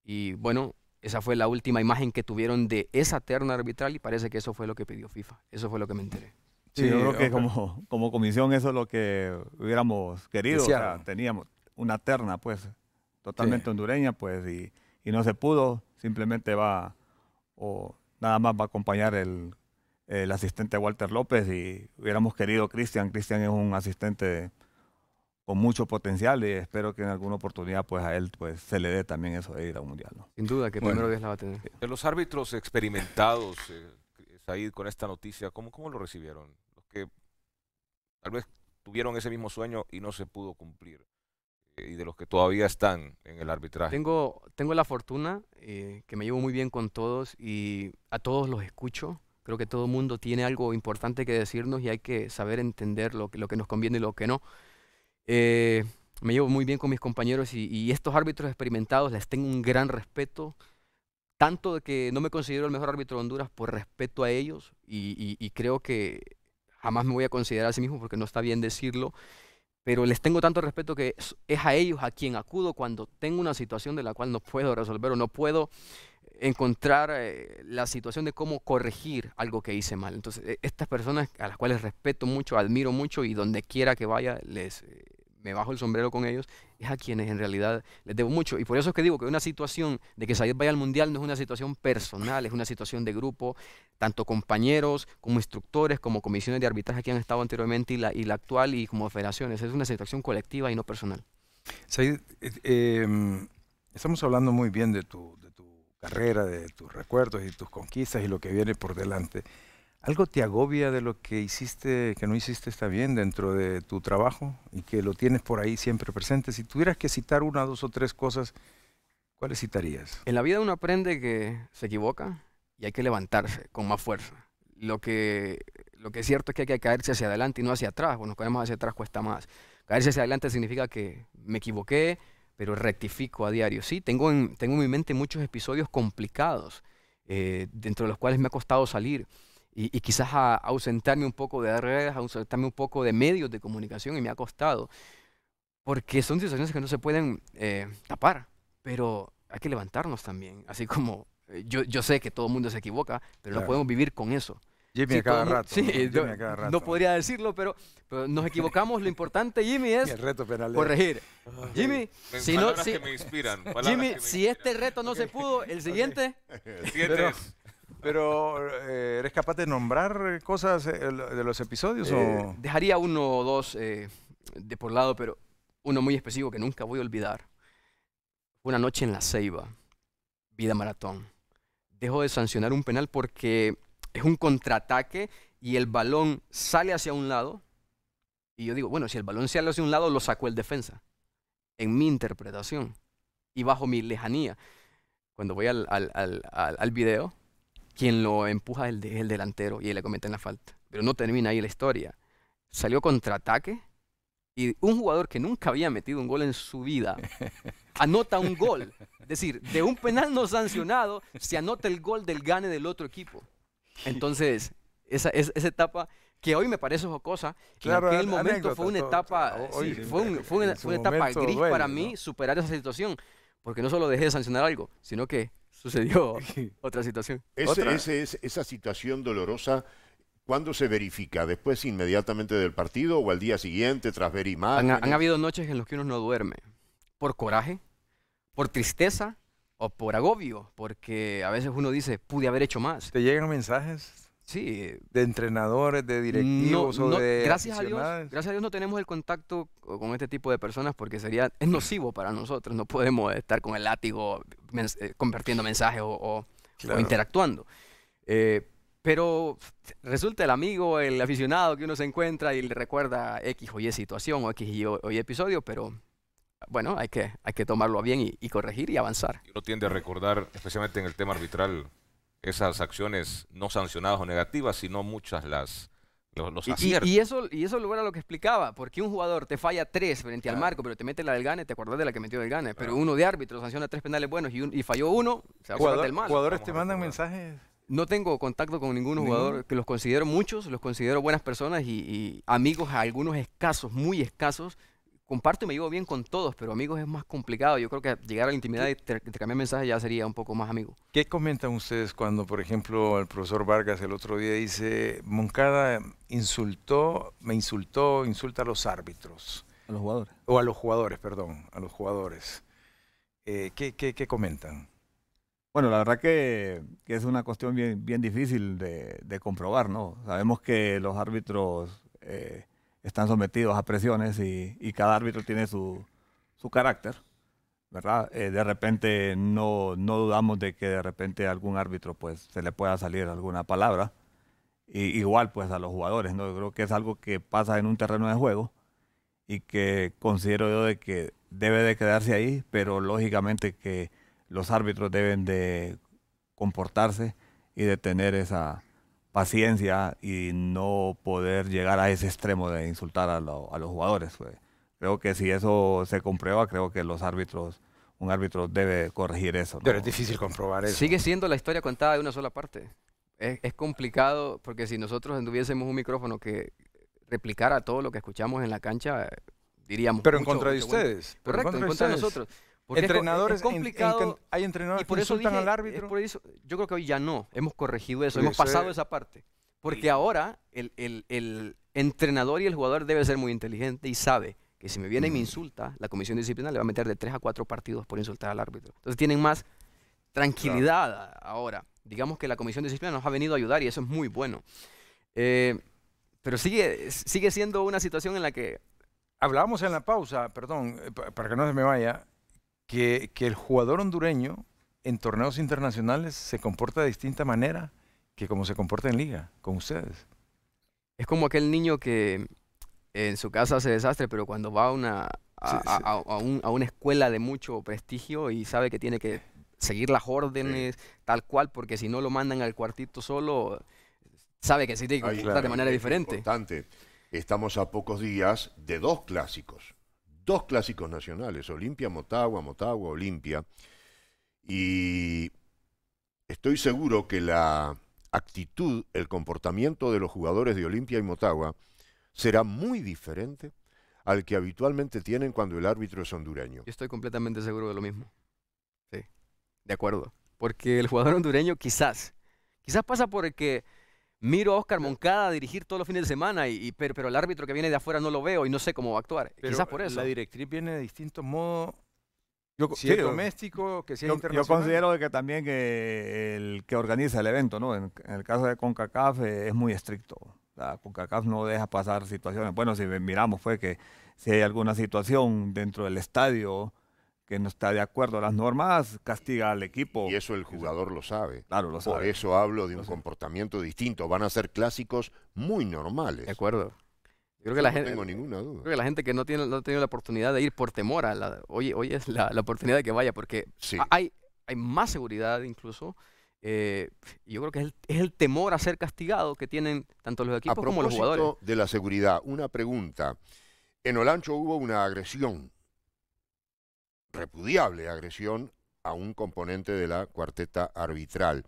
Y bueno, esa fue la última imagen que tuvieron de esa terna arbitral y parece que eso fue lo que pidió FIFA. Eso fue lo que me enteré. Sí, yo creo que como, como comisión eso es lo que hubiéramos querido. O teníamos una terna, pues, totalmente hondureña, pues, y, no se pudo. Simplemente va, o nada más va a acompañar el, asistente Walter López y hubiéramos querido Cristian. Cristian es un asistente con mucho potencial y espero que en alguna oportunidad pues a él pues se le dé también eso de ir a un mundial. Sin duda que primero es la va los árbitros experimentados, eh, Said, con esta noticia, ¿cómo, cómo lo recibieron? que tal vez tuvieron ese mismo sueño y no se pudo cumplir eh, y de los que todavía están en el arbitraje? Tengo, tengo la fortuna eh, que me llevo muy bien con todos y a todos los escucho. Creo que todo el mundo tiene algo importante que decirnos y hay que saber entender lo, lo que nos conviene y lo que no. Eh, me llevo muy bien con mis compañeros y, estos árbitros experimentados les tengo un gran respeto, tanto de que no me considero el mejor árbitro de Honduras por respeto a ellos y creo que jamás me voy a considerar a sí mismo porque no está bien decirlo, pero les tengo tanto respeto que es, a ellos a quien acudo cuando tengo una situación de la cual no puedo resolver o no puedo encontrar eh, la situación de cómo corregir algo que hice mal. Entonces, e, estas personas a las cuales respeto mucho, admiro mucho y donde quiera que vaya, les, eh, me bajo el sombrero con ellos, es a quienes en realidad les debo mucho. Y por eso es que digo que una situación de que Said vaya al Mundial no es una situación personal, es una situación de grupo, tanto compañeros como instructores, como comisiones de arbitraje que han estado anteriormente y la, y la actual y como federaciones. Es una situación colectiva y no personal. Said, eh, em, estamos hablando muy bien de tu, de tu carrera, de tus recuerdos y tus conquistas y lo que viene por delante algo te agobia de lo que hiciste, que no hiciste está bien dentro de tu trabajo y que lo tienes por ahí siempre presente. Si tuvieras que citar una, dos o tres cosas, ¿cuáles citarías? En la vida uno aprende que se equivoca y hay que levantarse con más fuerza. Lo que, lo que es cierto es que hay que caerse hacia adelante y no hacia atrás. Cuando nos caemos hacia atrás cuesta más. Caerse hacia adelante significa que me equivoqué, pero rectifico a diario. Sí, tengo en, tengo en mi mente muchos episodios complicados, eh, dentro de los cuales me ha costado salir y, quizás a, ausentarme un poco de redes, a ausentarme un poco de medios de comunicación y me ha costado, porque son situaciones que no se pueden eh, tapar, pero hay que levantarnos también, así como eh, yo, yo sé que todo el mundo se equivoca, pero no podemos vivir con eso. Jimmy, a cada rato, sí, Jimmy no, a cada rato. no, podría decirlo, pero, nos equivocamos. Lo importante, Jimmy, es corregir. Jimmy, si este reto no se pudo, el siguiente. El siguiente pero, eh, ¿eres capaz de nombrar cosas eh, de los episodios? Eh, o? Dejaría uno o dos de por lado, pero uno muy específico que nunca voy a olvidar. una noche en La Ceiba, vida maratón. Dejo de sancionar un penal porque es un contraataque y el balón sale hacia un lado. Y yo digo, bueno, si el balón sale hacia un lado, lo sacó el defensa. En mi interpretación y bajo mi lejanía. Cuando voy al, al, al, al video, quien lo empuja es el, delantero y le cometen la falta. Pero no termina ahí la historia. Salió contraataque y un jugador que nunca había metido un gol en su vida anota un gol. Es decir, de un penal no sancionado se anota el gol del gane del otro equipo. Entonces, esa, etapa que hoy me parece jocosa, que en aquel momento fue una etapa, etapa gris para mí superar esa situación, porque no solo dejé de sancionar algo, sino que sucedió otra situación. esa situación dolorosa, ¿cuándo se verifica? ¿Después inmediatamente del partido o al día siguiente tras ver imágenes? Han, han habido noches en las que uno no duerme, por coraje, por tristeza o por agobio, porque a veces uno dice, pude haber hecho más. ¿Te llegan mensajes? Sí, de entrenadores, de directivos o de gracias a Dios, gracias a Dios no tenemos el contacto con este tipo de personas porque sería es nocivo para nosotros. No podemos estar con el látigo convirtiendo eh, compartiendo mensajes o, interactuando. Eh, pero resulta el amigo, el aficionado que uno se encuentra y le recuerda X o Y situación o X y Y episodio, pero bueno, hay que, hay que tomarlo bien y, y corregir y avanzar. Uno tiende a recordar, especialmente en el tema arbitral, esas acciones no sancionadas o negativas, sino muchas las, los, y, eso, y eso era lo que explicaba, porque un jugador te falla tres frente al marco, pero te mete la del Gane, te acordás de la que metió del Gane, pero uno de árbitro sanciona tres penales buenos y, y falló uno, se del mal. ¿Jugadores te mandan mensajes? No tengo contacto con ningún jugador, que los considero muchos, los considero buenas personas y, y amigos a algunos escasos, muy escasos, comparto y me llevo bien con todos, pero amigos es más complicado. Yo creo que llegar a la intimidad y intercambiar mensajes ya sería un poco más amigo. ¿Qué comentan ustedes cuando, por ejemplo, el profesor Vargas el otro día dice, Moncada insultó, me insultó, insulta a los árbitros? A los jugadores. O a los jugadores, perdón, a los jugadores. Eh, ¿qué, comentan? Bueno, la verdad que, es una cuestión bien, difícil de, comprobar, ¿no? Sabemos que los árbitros... Eh, están sometidos a presiones y, cada árbitro tiene su, carácter, ¿verdad? Eh, de repente no, dudamos de que de repente a algún árbitro pues se le pueda salir alguna palabra. Y, igual pues a los jugadores, ¿no? creo que es algo que pasa en un terreno de juego y que considero yo de que debe de quedarse ahí, pero lógicamente que los árbitros deben de comportarse y de tener esa, paciencia y no poder llegar a ese extremo de insultar a, los jugadores. Pues. Creo que si eso se comprueba, creo que los árbitros, un árbitro debe corregir eso. Pero es difícil comprobar eso. Sigue siendo la historia contada de una sola parte. Es, complicado porque si nosotros tuviésemos un micrófono que replicara todo lo que escuchamos en la cancha, diríamos. Pero en contra de ustedes. Correcto, en contra de nosotros entrenadores es complicado hay entrenadores que insultan al eh, árbitro. yo creo que hoy ya no, hemos corregido eso, hemos pasado esa parte. Porque ahora el, entrenador y el jugador debe ser muy inteligente y sabe que si me viene y me mm. insulta, la comisión disciplina le va a meter de tres a cuatro partidos por insultar al árbitro. Entonces tienen más tranquilidad ahora. Digamos que la comisión disciplina nos ha venido a ayudar y eso es muy bueno. Eh, pero sigue siendo una situación en la que... Hablábamos en la pausa, perdón, eh, para que no se me vaya, que, el jugador hondureño en torneos internacionales se comporta de distinta manera que como se comporta en liga, con ustedes. Es como aquel niño que en su casa hace desastre, pero cuando va a una, a, una escuela de mucho prestigio y sabe que tiene que seguir las órdenes tal cual, porque si no lo mandan al cuartito solo, sabe que se tiene que comportar de manera diferente. Importante. Estamos a pocos días de dos clásicos dos clásicos nacionales, Olimpia, Motagua, Motagua, Olimpia. Y estoy seguro que la actitud, el comportamiento de los jugadores de Olimpia y Motagua será muy diferente al que habitualmente tienen cuando el árbitro es hondureño. Yo estoy completamente seguro de lo mismo. Sí, de acuerdo. Porque el jugador hondureño quizás, quizás pasa porque miro a Oscar Moncada a dirigir todos los fines de semana, y, pero, pero, el árbitro que viene de afuera no lo veo y no sé cómo va a actuar. Quizás por eso. La directriz viene de distintos modos. si es doméstico, que si es internacional. Yo considero que también que el que organiza el evento, ¿no? En, el caso de CONCACAF eh, es muy estricto. CONCACAF no deja pasar situaciones. Bueno, si miramos fue pues, que si hay alguna situación dentro del estadio que no está de acuerdo a las normas, castiga al equipo. Y eso el jugador lo sabe. Claro, lo Por eso hablo de un comportamiento distinto. Van a ser clásicos muy normales. De acuerdo. Creo que, no tengo ninguna duda. creo que la gente que no, tiene, no ha tenido la oportunidad de ir por temor a la, hoy, es la, oportunidad de que vaya, porque hay, hay más seguridad incluso. Eh, yo creo que es el, temor a ser castigado que tienen tanto los equipos como los jugadores. de la seguridad, una pregunta. En Olancho hubo una agresión repudiable agresión a un componente de la cuarteta arbitral.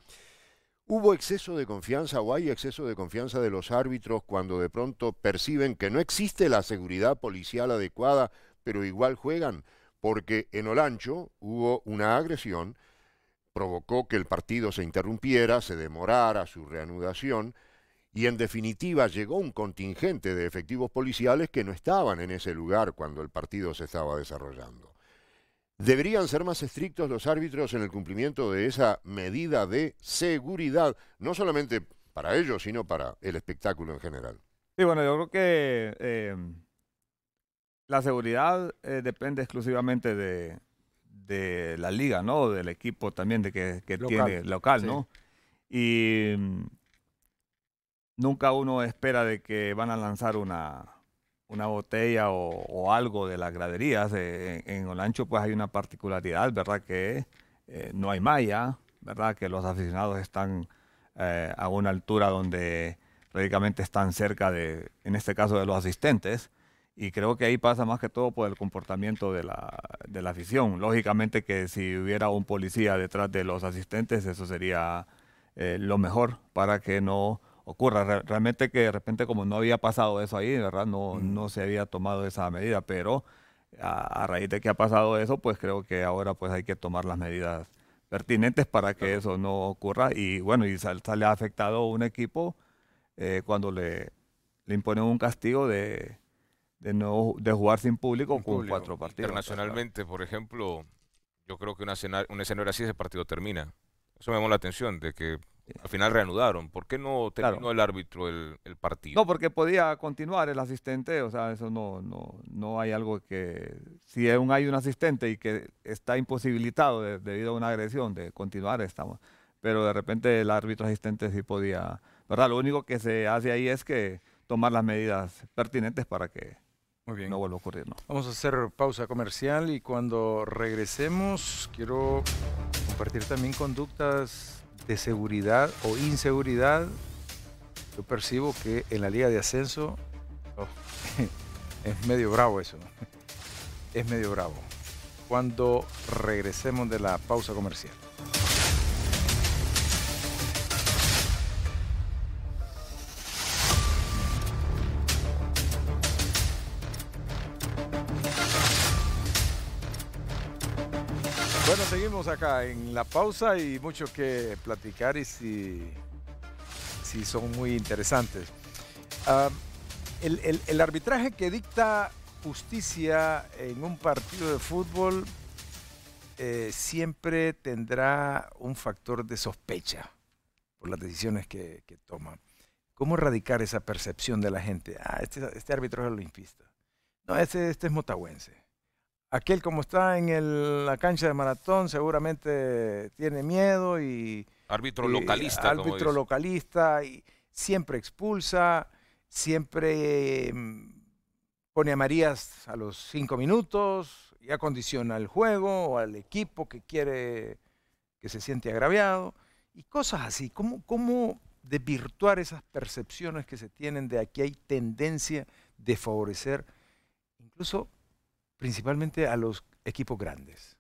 ¿Hubo exceso de confianza o hay exceso de confianza de los árbitros cuando de pronto perciben que no existe la seguridad policial adecuada, pero igual juegan? Porque en Olancho hubo una agresión, provocó que el partido se interrumpiera, se demorara su reanudación y en definitiva llegó un contingente de efectivos policiales que no estaban en ese lugar cuando el partido se estaba desarrollando. Deberían ser más estrictos los árbitros en el cumplimiento de esa medida de seguridad, no solamente para ellos, sino para el espectáculo en general. Sí, bueno, yo creo que eh, la seguridad eh, depende exclusivamente de, la liga, ¿no? Del equipo también de que, tiene local, ¿no? Y mm, nunca uno espera de que van a lanzar una, una botella o, algo de las graderías. Eh, en, Olancho pues hay una particularidad, ¿verdad? Que eh, no hay malla, ¿verdad? Que los aficionados están eh, a una altura donde prácticamente están cerca de, en este caso, de los asistentes. Y creo que ahí pasa más que todo por el comportamiento de la afición. Lógicamente que si hubiera un policía detrás de los asistentes, eso sería lo mejor para que no ocurra. realmente que de repente como no había pasado eso ahí, ¿verdad? No, no se había tomado esa medida, pero a, raíz de que ha pasado eso, pues creo que ahora pues hay que tomar las medidas pertinentes para que eso no ocurra. Y bueno, y sale afectado un equipo eh, cuando le, le imponen un castigo de, no, de jugar sin público con cuatro partidos. Pues, Internacionalmente, por ejemplo, yo creo que una un escenario así ese partido termina. Eso me llamó la atención, de que al final reanudaron. ¿Por qué no terminó el árbitro el, partido? No, porque podía continuar el asistente. O sea, eso no, no, no hay algo que... Si aún hay un asistente y que está imposibilitado debido a una agresión de continuar, estamos... Pero de repente el árbitro asistente sí podía... ¿verdad? Lo único que se hace ahí es que tomar las medidas pertinentes para que Muy bien. no vuelva a ocurrir. ¿no? Vamos a hacer pausa comercial y cuando regresemos quiero compartir también conductas de seguridad o inseguridad, yo percibo que en la liga de ascenso oh, es medio bravo eso. Es medio bravo. Cuando regresemos de la pausa comercial. acá en la pausa y mucho que platicar y si, si son muy interesantes. Ah, el, el, arbitraje que dicta justicia en un partido de fútbol eh, siempre tendrá un factor de sospecha por las decisiones que, que toma. ¿Cómo erradicar esa percepción de la gente? Ah, este, este árbitro es olimpista. No, este, este es motahuense aquel como está en la cancha de maratón seguramente tiene miedo y... Árbitro localista. árbitro localista y siempre expulsa, siempre em, pone a Marías a los cinco minutos, y acondiciona el juego o al equipo que quiere que se siente agraviado y cosas así. ¿Cómo, cómo desvirtuar esas percepciones que se tienen de aquí hay tendencia de favorecer incluso principalmente a los equipos grandes.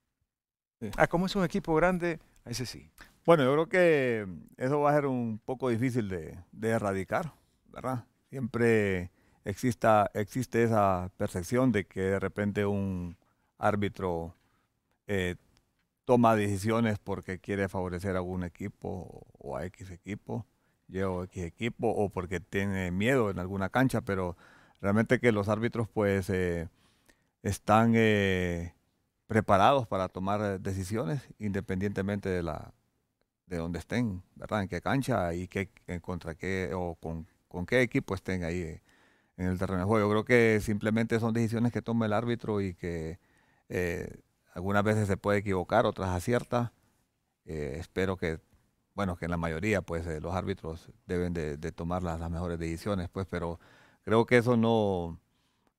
Ah, como es un equipo grande, ese sí. Bueno, yo creo que eso va a ser un poco difícil de, erradicar, ¿verdad? Siempre exista, existe esa percepción de que de repente un árbitro eh, toma decisiones porque quiere favorecer a algún equipo o a X equipo, llevo X equipo, o porque tiene miedo en alguna cancha, pero realmente que los árbitros pues eh, están eh, preparados para tomar eh, decisiones independientemente de la de dónde estén, ¿verdad? En qué cancha y qué, contra qué o con, qué equipo estén ahí eh, en el terreno de juego. Yo creo que simplemente son decisiones que toma el árbitro y que algunas veces se puede equivocar, otras acierta. espero que bueno, que en la mayoría, pues los árbitros deben de, tomar las, las, mejores decisiones, pues, pero creo que eso no,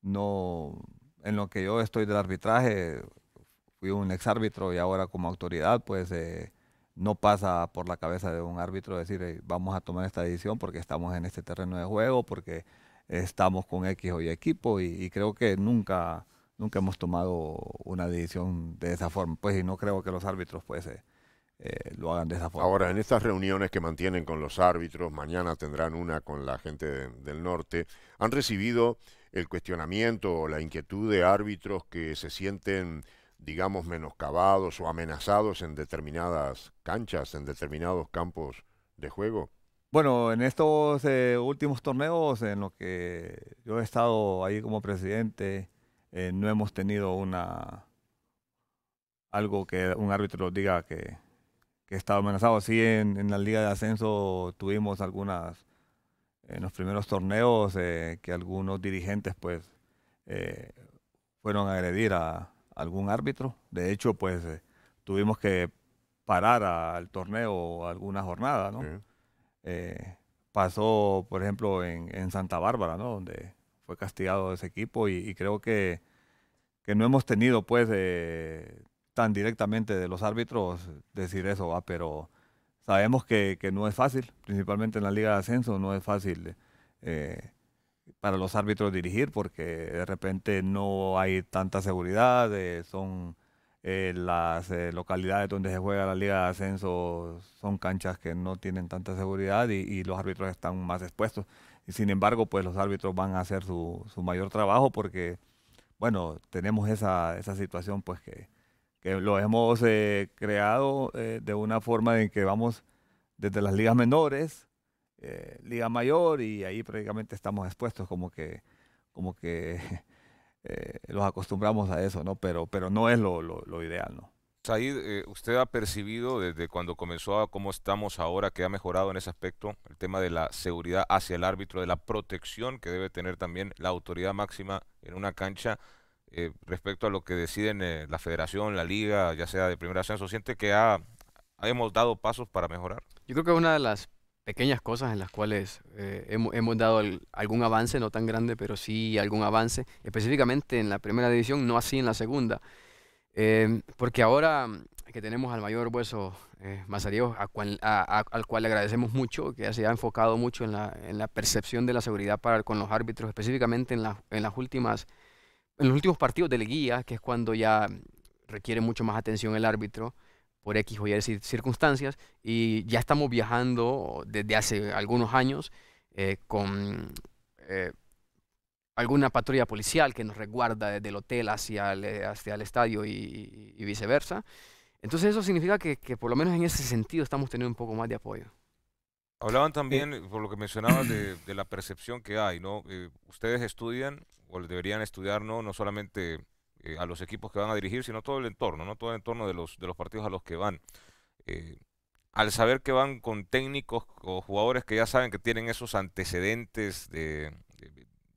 no, en lo que yo estoy del arbitraje, fui un ex exárbitro y ahora como autoridad, pues eh, no pasa por la cabeza de un árbitro decir, vamos a tomar esta decisión porque estamos en este terreno de juego, porque estamos con X o Y equipo y, creo que nunca, nunca hemos tomado una decisión de esa forma. Pues y no creo que los árbitros pues eh, eh, lo hagan de esa forma. Ahora, en estas reuniones que mantienen con los árbitros, mañana tendrán una con la gente del norte, han recibido el cuestionamiento o la inquietud de árbitros que se sienten, digamos, menoscabados o amenazados en determinadas canchas, en determinados campos de juego? Bueno, en estos eh, últimos torneos en los que yo he estado ahí como presidente, eh, no hemos tenido una algo que un árbitro diga que, que estado amenazado. Sí, en, en, la Liga de Ascenso tuvimos algunas en los primeros torneos eh, que algunos dirigentes pues eh, fueron a agredir a algún árbitro. De hecho, pues eh, tuvimos que parar al torneo alguna jornada, ¿no? pasó, por ejemplo, en, Santa Bárbara, ¿no? Donde fue castigado ese equipo y, creo que, que, no hemos tenido, pues, tan directamente de los árbitros decir eso, va, pero Sabemos que, no es fácil, principalmente en la Liga de Ascenso, no es fácil eh, para los árbitros dirigir porque de repente no hay tanta seguridad, eh, son eh, las localidades donde se juega la Liga de Ascenso son canchas que no tienen tanta seguridad y, los árbitros están más expuestos. sin embargo, pues los árbitros van a hacer su, su mayor trabajo porque, bueno, tenemos esa, esa situación pues que que lo hemos eh, creado eh, de una forma en que vamos desde las ligas menores, eh, liga mayor, y ahí prácticamente estamos expuestos como que, como que los acostumbramos a eso, ¿no? Pero, pero no es lo, ideal, ¿no? Said, usted ha percibido desde cuando comenzó a cómo estamos ahora que ha mejorado en ese aspecto el tema de la seguridad hacia el árbitro, de la protección que debe tener también la autoridad máxima en una cancha eh, respecto a lo que deciden eh, la federación, la liga, ya sea de primer ascenso? ¿Siente que ha, hemos dado pasos para mejorar? Yo creo que una de las pequeñas cosas en las cuales eh, hemos, hemos, dado algún avance, no tan grande, pero sí algún avance, específicamente en la primera división, no así en la segunda. porque ahora que tenemos al mayor hueso eh, a al cual le agradecemos mucho, que se ha enfocado mucho en la, percepción de la seguridad para, con los árbitros, específicamente en, en las últimas en los últimos partidos de guía, que es cuando ya requiere mucho más atención el árbitro por X o Y circunstancias, y ya estamos viajando desde hace algunos años eh, con eh, alguna patrulla policial que nos resguarda desde el hotel hacia el, eh, hacia el estadio y, viceversa. Entonces eso significa que, por lo menos en ese sentido estamos teniendo un poco más de apoyo. Hablaban también, por lo que mencionabas, de, la percepción que hay, ¿no? ustedes estudian deberían estudiar no, no solamente eh, a los equipos que van a dirigir, sino todo el entorno, ¿no? todo el entorno de los, de los partidos a los que van. Eh, al saber que van con técnicos o jugadores que ya saben que tienen esos antecedentes de,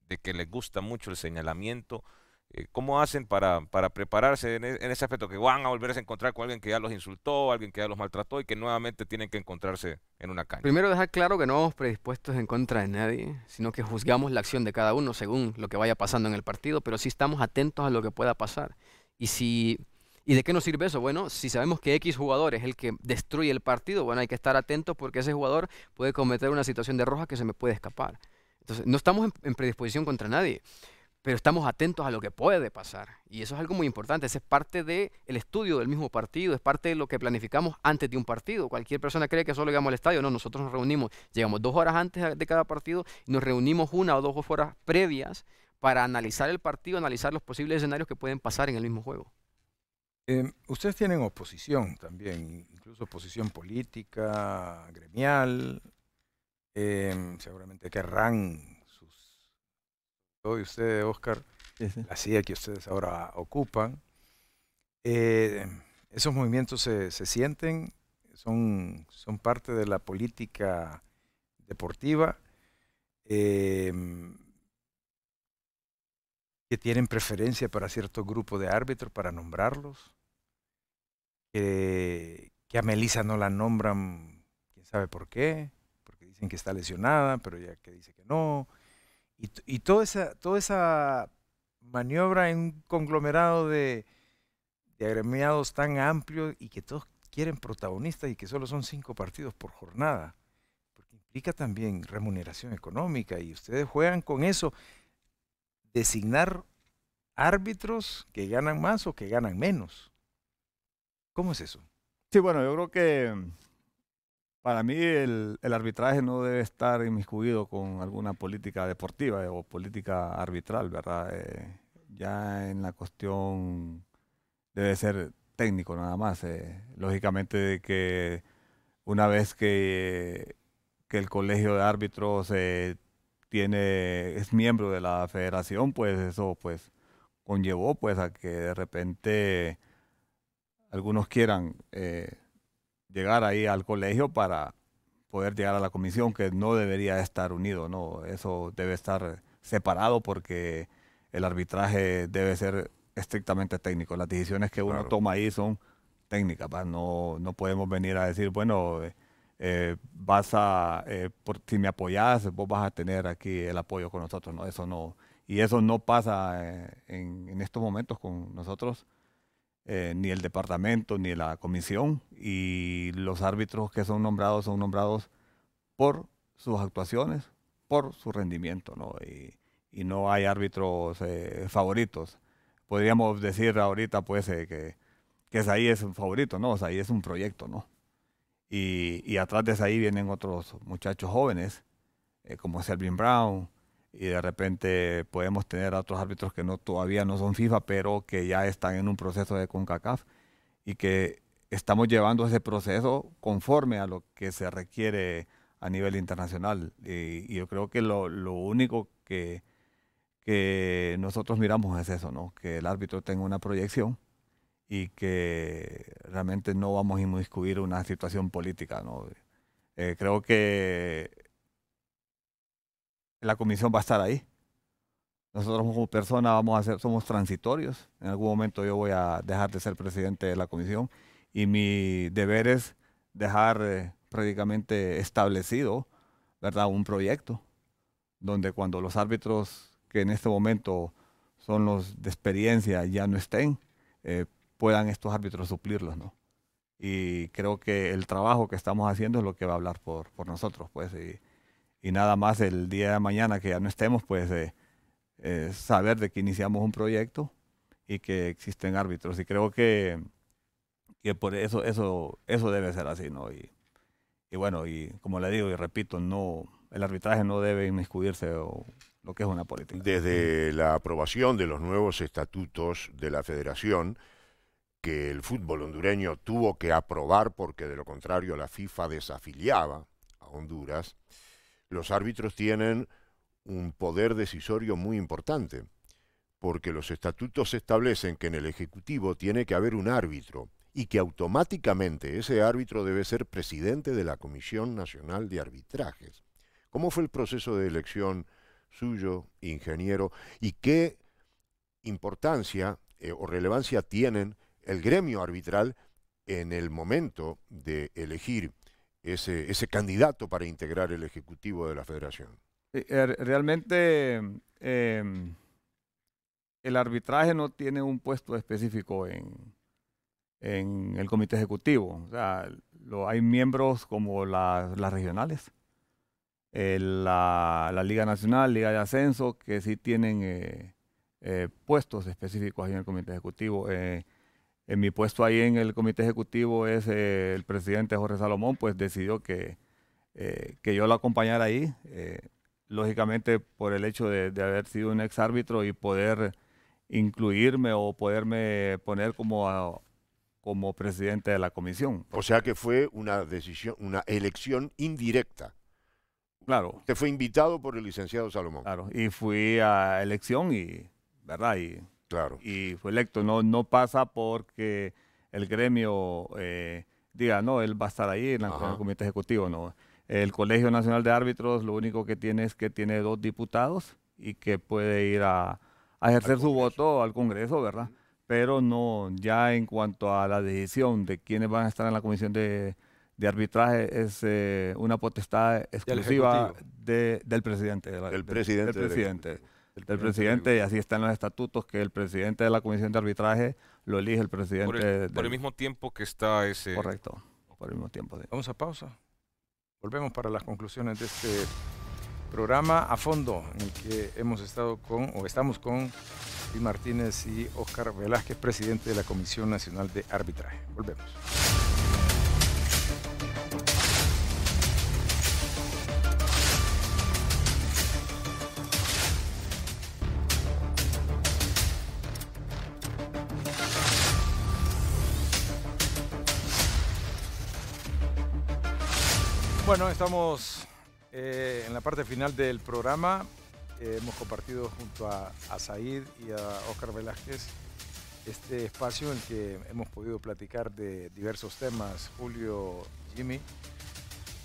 de que les gusta mucho el señalamiento, eh, cómo hacen para, para prepararse e, en, ese aspecto, que van a volverse a encontrar con alguien que ya los insultó, alguien que ya los maltrató y que nuevamente tienen que encontrarse en una cancha. Primero dejar claro que no vamos predispuestos en contra de nadie, sino que juzgamos la acción de cada uno según lo que vaya pasando en el partido, pero sí estamos atentos a lo que pueda pasar. Y si... ¿Y de qué nos sirve eso? Bueno, si sabemos que X jugador es el que destruye el partido, bueno, hay que estar atentos porque ese jugador puede cometer una situación de roja que se me puede escapar. Entonces, no estamos en predisposición contra nadie pero estamos atentos a lo que puede pasar. Y eso es algo muy importante, eso es parte del estudio del mismo partido, es parte de lo que planificamos antes de un partido. Cualquier persona cree que solo llegamos al estadio, no, nosotros nos reunimos, llegamos dos horas antes de cada partido y nos reunimos una o dos horas previas para analizar el partido, analizar los posibles escenarios que pueden pasar en el mismo juego. Em, ustedes tienen oposición también, incluso oposición política, gremial, em, seguramente querrán y ustedes, Oscar, la silla que ustedes ahora ocupan, eh, esos movimientos se, sienten, son, parte de la política deportiva, eh, que tienen preferencia para cierto grupo de árbitros, para nombrarlos, que a Melissa no la nombran, quién sabe por qué, porque dicen que está lesionada, pero ya que dice que no y, toda, esa, esa maniobra en un conglomerado de, agremiados tan amplio y que todos quieren protagonistas y que solo son cinco partidos por jornada, porque implica también remuneración económica y ustedes juegan con eso, designar árbitros que ganan más o que ganan menos. ¿Cómo es eso? Sí, bueno, yo creo que para mí el, arbitraje no debe estar inmiscuido con alguna política deportiva eh, o política arbitral, ¿verdad? Eh, ya en la cuestión debe ser técnico nada más. Eh. Lógicamente que una vez que, que el colegio de árbitros tiene, es miembro de la federación, pues eso pues conllevó pues a que de repente algunos quieran... Eh, llegar ahí al colegio para poder llegar a la comisión, que no debería estar unido, ¿no? Eso debe estar separado porque el arbitraje debe ser estrictamente técnico. Las decisiones que uno toma ahí son técnicas, no, podemos venir a decir, bueno, eh, eh, vas eh, si me apoyas, vos vas a tener aquí el apoyo con nosotros, ¿no? Eso no, y eso no pasa en estos momentos con nosotros eh, ni el departamento ni la comisión y los árbitros que son nombrados son nombrados por sus actuaciones, por su rendimiento, ¿no? Y, no hay árbitros eh, favoritos. Podríamos decir ahorita, pues, eh, que, ese ahí es un favorito, ¿no? ahí es un proyecto, ¿no? Y, atrás de ahí vienen otros muchachos jóvenes, como Selvin Brown, y de repente podemos tener a otros árbitros que no, todavía no son FIFA, pero que ya están en un proceso de CONCACAF y que estamos llevando ese proceso conforme a lo que se requiere a nivel internacional. Y, yo creo que lo, lo único que, que, nosotros miramos es eso, ¿no? que el árbitro tenga una proyección y que realmente no vamos a inmiscuir una situación política. ¿no? Eh, creo que la comisión va a estar ahí. Nosotros como persona vamos a ser, somos transitorios. En algún momento yo voy a dejar de ser presidente de la comisión y mi deber es dejar eh, prácticamente establecido, ¿verdad? Un proyecto donde cuando los árbitros que en este momento son los de experiencia ya no estén, eh, puedan estos árbitros suplirlos, ¿no? Y creo que el trabajo que estamos haciendo es lo que va a hablar por, nosotros, pues y nada más el día de mañana que ya no estemos, pues eh, eh, saber de que iniciamos un proyecto y que existen árbitros. Y creo que, por eso, eso, eso debe ser así, ¿no? Y, bueno, y como le digo y repito, no, el arbitraje no debe inmiscuirse o lo que es una política. Desde la aprobación de los nuevos estatutos de la federación, que el fútbol hondureño tuvo que aprobar porque de lo contrario la FIFA desafiliaba a Honduras, los árbitros tienen un poder decisorio muy importante, porque los estatutos establecen que en el Ejecutivo tiene que haber un árbitro y que automáticamente ese árbitro debe ser presidente de la Comisión Nacional de Arbitrajes. ¿Cómo fue el proceso de elección suyo, ingeniero, y qué importancia eh, o relevancia tienen el gremio arbitral en el momento de elegir ese, candidato para integrar el Ejecutivo de la Federación? Eh, eh, realmente em, el arbitraje no tiene un puesto específico en, el comité ejecutivo. O sea, hay miembros como las regionales, eh, la, Liga Nacional, Liga de Ascenso, que sí tienen puestos específicos ahí en el comité ejecutivo en mi puesto ahí en el comité ejecutivo es eh, el presidente Jorge Salomón, pues decidió que, eh, que yo lo acompañara ahí, eh, lógicamente por el hecho de, haber sido un ex árbitro y poder incluirme o poderme poner como, como presidente de la comisión. O sea que fue una decisión, una elección indirecta. Claro. Te fue invitado por el licenciado Salomón. Claro, y fui a elección y, ¿verdad? Y Claro. Y fue electo. No, no pasa porque el gremio eh, diga, no, él va a estar ahí en, la, el comité ejecutivo, no. El Colegio Nacional de Árbitros lo único que tiene es que tiene dos diputados y que puede ir a, ejercer su voto al Congreso, ¿verdad? Pero no, ya en cuanto a la decisión de quiénes van a estar en la comisión de, arbitraje es eh, una potestad exclusiva del presidente. del presidente. Del presidente. El presidente, y así están los estatutos, que el presidente de la comisión de arbitraje lo elige el presidente. Por el, mismo tiempo que está ese... Correcto, por el mismo tiempo. Vamos a pausa. Volvemos para las conclusiones de este programa a fondo en el que hemos estado con, o estamos con, Luis Martínez y Oscar Velázquez, presidente de la Comisión Nacional de Arbitraje. Volvemos. Bueno, estamos eh, en la parte final del programa. Eh, hemos compartido junto a, Said y a Oscar Velázquez este espacio en que hemos podido platicar de diversos temas. Julio, Jimmy,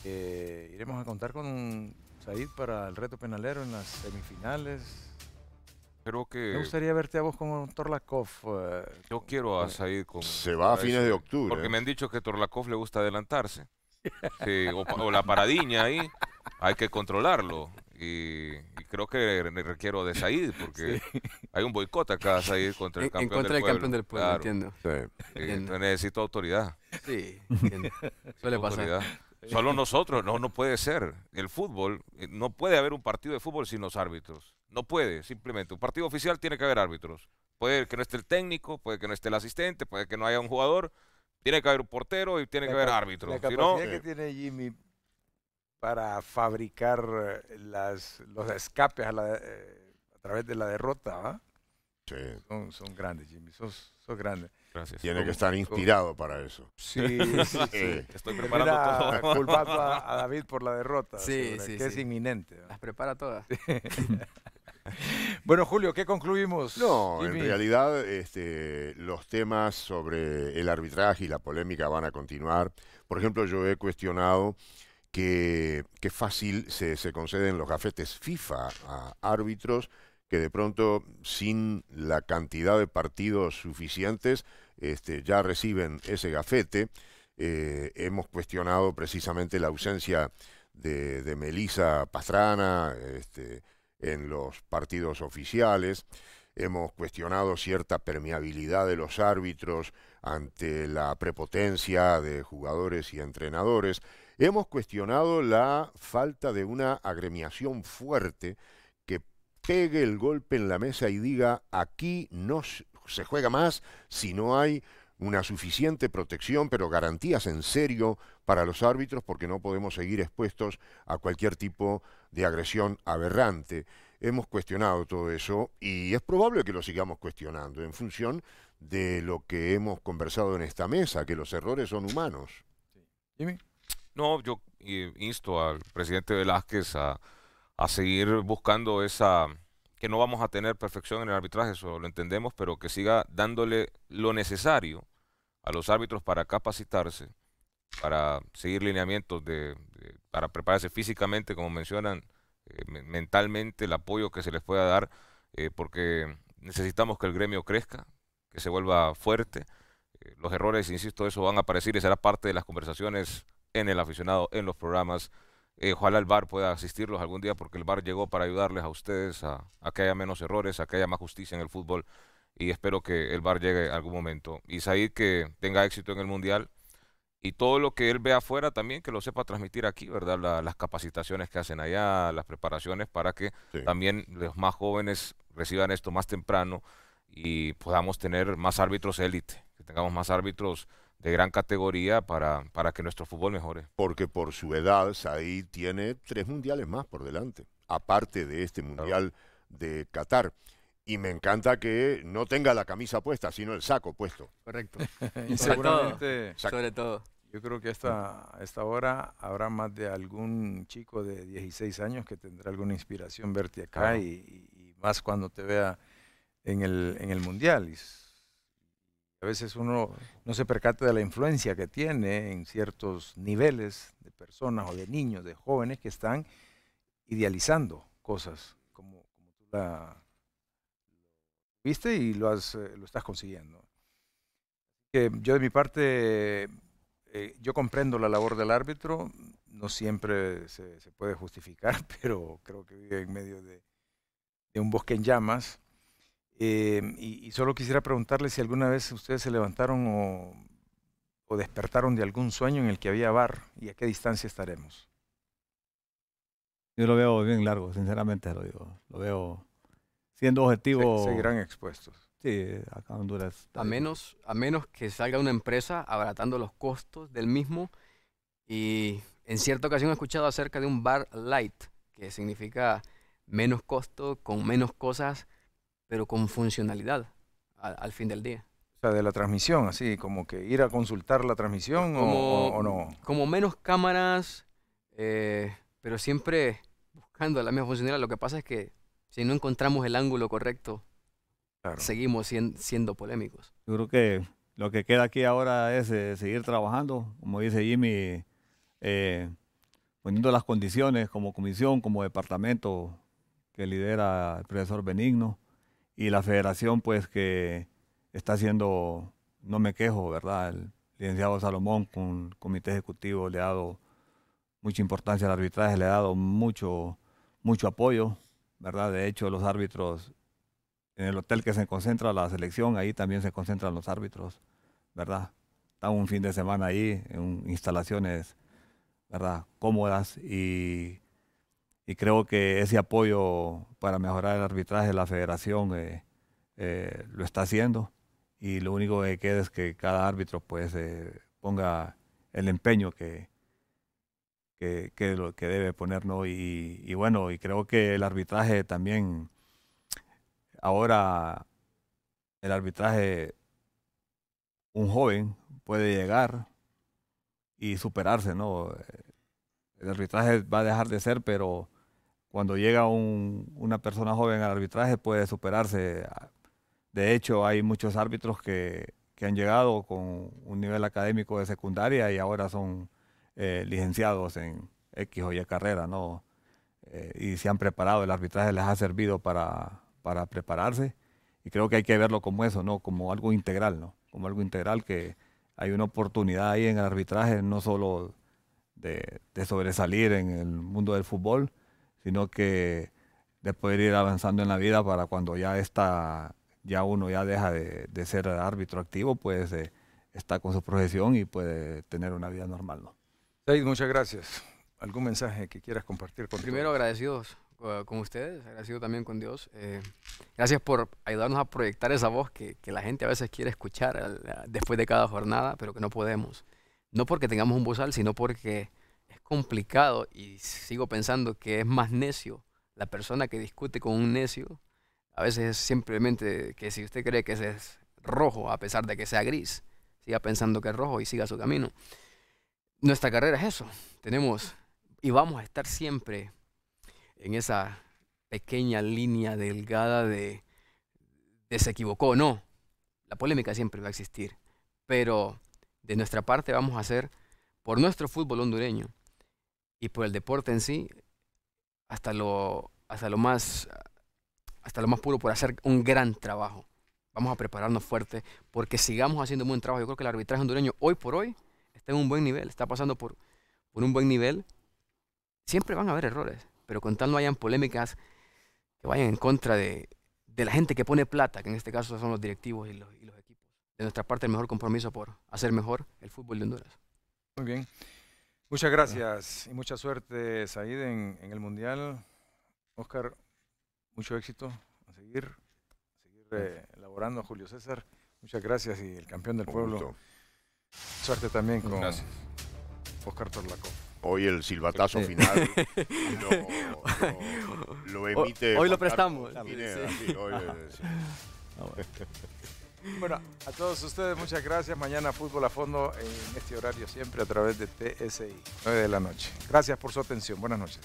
eh, iremos a contar con Said para el reto penalero en las semifinales. Creo que... Me gustaría verte a vos con Torlakov. yo quiero a Said con... Se va a fines de octubre. Porque me han dicho que Torlakov le gusta adelantarse. Sí, o, la paradiña ahí, hay que controlarlo. Y, creo que requiero de Said, porque hay un boicot acá contra el campeón, contra del, pueblo. entiendo. necesito autoridad. Sí, Solo nosotros, no, no puede ser. El fútbol, eh, no puede haber un partido de fútbol sin los árbitros. No puede, simplemente. Un partido oficial tiene que haber árbitros. Puede que no esté el técnico, puede que no esté el asistente, puede que no haya un jugador, tiene que haber un portero y tiene que haber árbitro. La capacidad que tiene Jimmy para fabricar eh, las, los escapes eh, a, través de la derrota, son, grandes, Jimmy, son grandes. Tiene que estar inspirado para eso. Sí, sí, sí. Estoy preparando a, David por la derrota. Sí, Que es inminente. Las prepara todas. bueno, Julio, ¿qué concluimos? No, en realidad este, los temas sobre el arbitraje y la polémica van a continuar. Por ejemplo, yo he cuestionado que, fácil se, se conceden los gafetes FIFA a árbitros que de pronto sin la cantidad de partidos suficientes este, ya reciben ese gafete. Eh, hemos cuestionado precisamente la ausencia de, de Melisa Pastrana, este, en los partidos oficiales, hemos cuestionado cierta permeabilidad de los árbitros ante la prepotencia de jugadores y entrenadores, hemos cuestionado la falta de una agremiación fuerte que pegue el golpe en la mesa y diga aquí no se juega más si no hay una suficiente protección, pero garantías en serio para los árbitros porque no podemos seguir expuestos a cualquier tipo de agresión aberrante. Hemos cuestionado todo eso y es probable que lo sigamos cuestionando en función de lo que hemos conversado en esta mesa, que los errores son humanos. No, yo eh, insto al presidente Velázquez a, a seguir buscando esa, que no vamos a tener perfección en el arbitraje, eso lo entendemos, pero que siga dándole lo necesario a los árbitros para capacitarse, para seguir lineamientos, de, para prepararse físicamente, como mencionan, eh, mentalmente, el apoyo que se les pueda dar, eh, porque necesitamos que el gremio crezca, que se vuelva fuerte. Eh, los errores, insisto, eso van a aparecer y será parte de las conversaciones en el aficionado, en los programas. ojalá el VAR pueda asistirlos algún día porque el bar llegó para ayudarles a ustedes a, que haya menos errores, a que haya más justicia en el fútbol y espero que el bar llegue algún momento. Y Said que tenga éxito en el Mundial y todo lo que él ve afuera también que lo sepa transmitir aquí, ¿verdad? las capacitaciones que hacen allá, las preparaciones para que también los más jóvenes reciban esto más temprano y podamos tener más árbitros élite, que tengamos más árbitros de gran categoría para, para que nuestro fútbol mejore. Porque por su edad, Said tiene tres mundiales más por delante, aparte de este mundial de Qatar y me encanta que no tenga la camisa puesta, sino el saco puesto. Correcto. y sobre todo. Yo creo que a esta hora habrá más de algún chico de 16 años que tendrá alguna inspiración verte acá y, más cuando te vea en el, en el Mundial. a veces uno no se percata de la influencia que tiene en ciertos niveles de personas o de niños, de jóvenes que están idealizando cosas, como, como tú la viste y lo, eh, estás consiguiendo. yo de mi parte, eh, yo comprendo la labor del árbitro, no siempre se, puede justificar, pero creo que vive en medio de, un bosque en llamas. Eh, y, solo quisiera preguntarle si alguna vez ustedes se levantaron o, o, despertaron de algún sueño en el que había bar y a qué distancia estaremos. Yo lo veo bien largo, sinceramente lo digo. Lo veo siendo objetivos. Se, seguirán expuestos. Sí, acá en Honduras. A menos, a menos que salga una empresa abaratando los costos del mismo. Y en cierta ocasión he escuchado acerca de un bar light, que significa menos costo, con menos cosas, pero con funcionalidad al, fin del día. O sea, de la transmisión, así como que ir a consultar la transmisión o, no. Como menos cámaras, eh, pero siempre buscando la misma funcionalidad. Lo que pasa es que si no encontramos el ángulo correcto, seguimos siendo, polémicos. Yo creo que lo que queda aquí ahora es eh, seguir trabajando, como dice Jimmy, eh, poniendo las condiciones como comisión, como departamento que lidera el profesor Benigno y la federación pues que está haciendo, no me quejo, ¿verdad? El licenciado Salomón con el comité ejecutivo le ha dado mucha importancia al arbitraje, le ha dado mucho, mucho apoyo ¿verdad? De hecho, los árbitros, en el hotel que se concentra la selección, ahí también se concentran los árbitros, ¿verdad? Están un fin de semana ahí, en instalaciones, ¿verdad? Cómodas y, creo que ese apoyo para mejorar el arbitraje, de la federación eh, eh, lo está haciendo y lo único que queda es que cada árbitro pues eh, ponga el empeño que, que, lo que debe ponernos y, bueno, y creo que el arbitraje también, ahora el arbitraje, un joven puede llegar y superarse, ¿no? El arbitraje va a dejar de ser, pero cuando llega un, una persona joven al arbitraje puede superarse. De hecho, hay muchos árbitros que, que han llegado con un nivel académico de secundaria y ahora son eh, licenciados en X o Y carrera, ¿no? Eh, y se han preparado, el arbitraje les ha servido para, para prepararse y creo que hay que verlo como eso, ¿no? Como algo integral, ¿no? Como algo integral que hay una oportunidad ahí en el arbitraje, no solo de, sobresalir en el mundo del fútbol, sino que de poder ir avanzando en la vida para cuando ya está, ya uno ya deja de, ser árbitro activo, pues eh, está con su profesión y puede tener una vida normal, ¿no? muchas gracias. ¿Algún mensaje que quieras compartir con Primero, agradecidos eh, con ustedes, agradecido también con Dios. Eh, gracias por ayudarnos a proyectar esa voz que, la gente a veces quiere escuchar después de cada jornada, pero que no podemos. No porque tengamos un bozal, sino porque es complicado y sigo pensando que es más necio la persona que discute con un necio. A veces es simplemente que si usted cree que es rojo, a pesar de que sea gris, siga pensando que es rojo y siga su camino nuestra carrera es eso. Tenemos y vamos a estar siempre en esa pequeña línea delgada de, de se equivocó no. La polémica siempre va a existir. Pero de nuestra parte vamos a hacer por nuestro fútbol hondureño y por el deporte en sí hasta lo, hasta lo más hasta lo más puro por hacer un gran trabajo. Vamos a prepararnos fuerte porque sigamos haciendo un buen trabajo. Yo creo que el arbitraje hondureño hoy por hoy en un buen nivel, está pasando por, un buen nivel, siempre van a haber errores, pero con tal no hayan polémicas que vayan en contra de, la gente que pone plata, que en este caso son los directivos y los, equipos. De nuestra parte, el mejor compromiso por hacer mejor el fútbol de Honduras. Muy bien. Muchas gracias y mucha suerte, Said, en, el Mundial. Oscar, mucho éxito a seguir, a seguir eh, elaborando, Julio César. Muchas gracias y el campeón del pueblo. Suerte también con Oscar Torlaco. Hoy el silbatazo final lo, emite. Hoy, lo prestamos. Ah, bueno, a todos ustedes muchas gracias. Mañana fútbol a fondo en este horario siempre a través de TSI, 9 de la noche. Gracias por su atención. Buenas noches.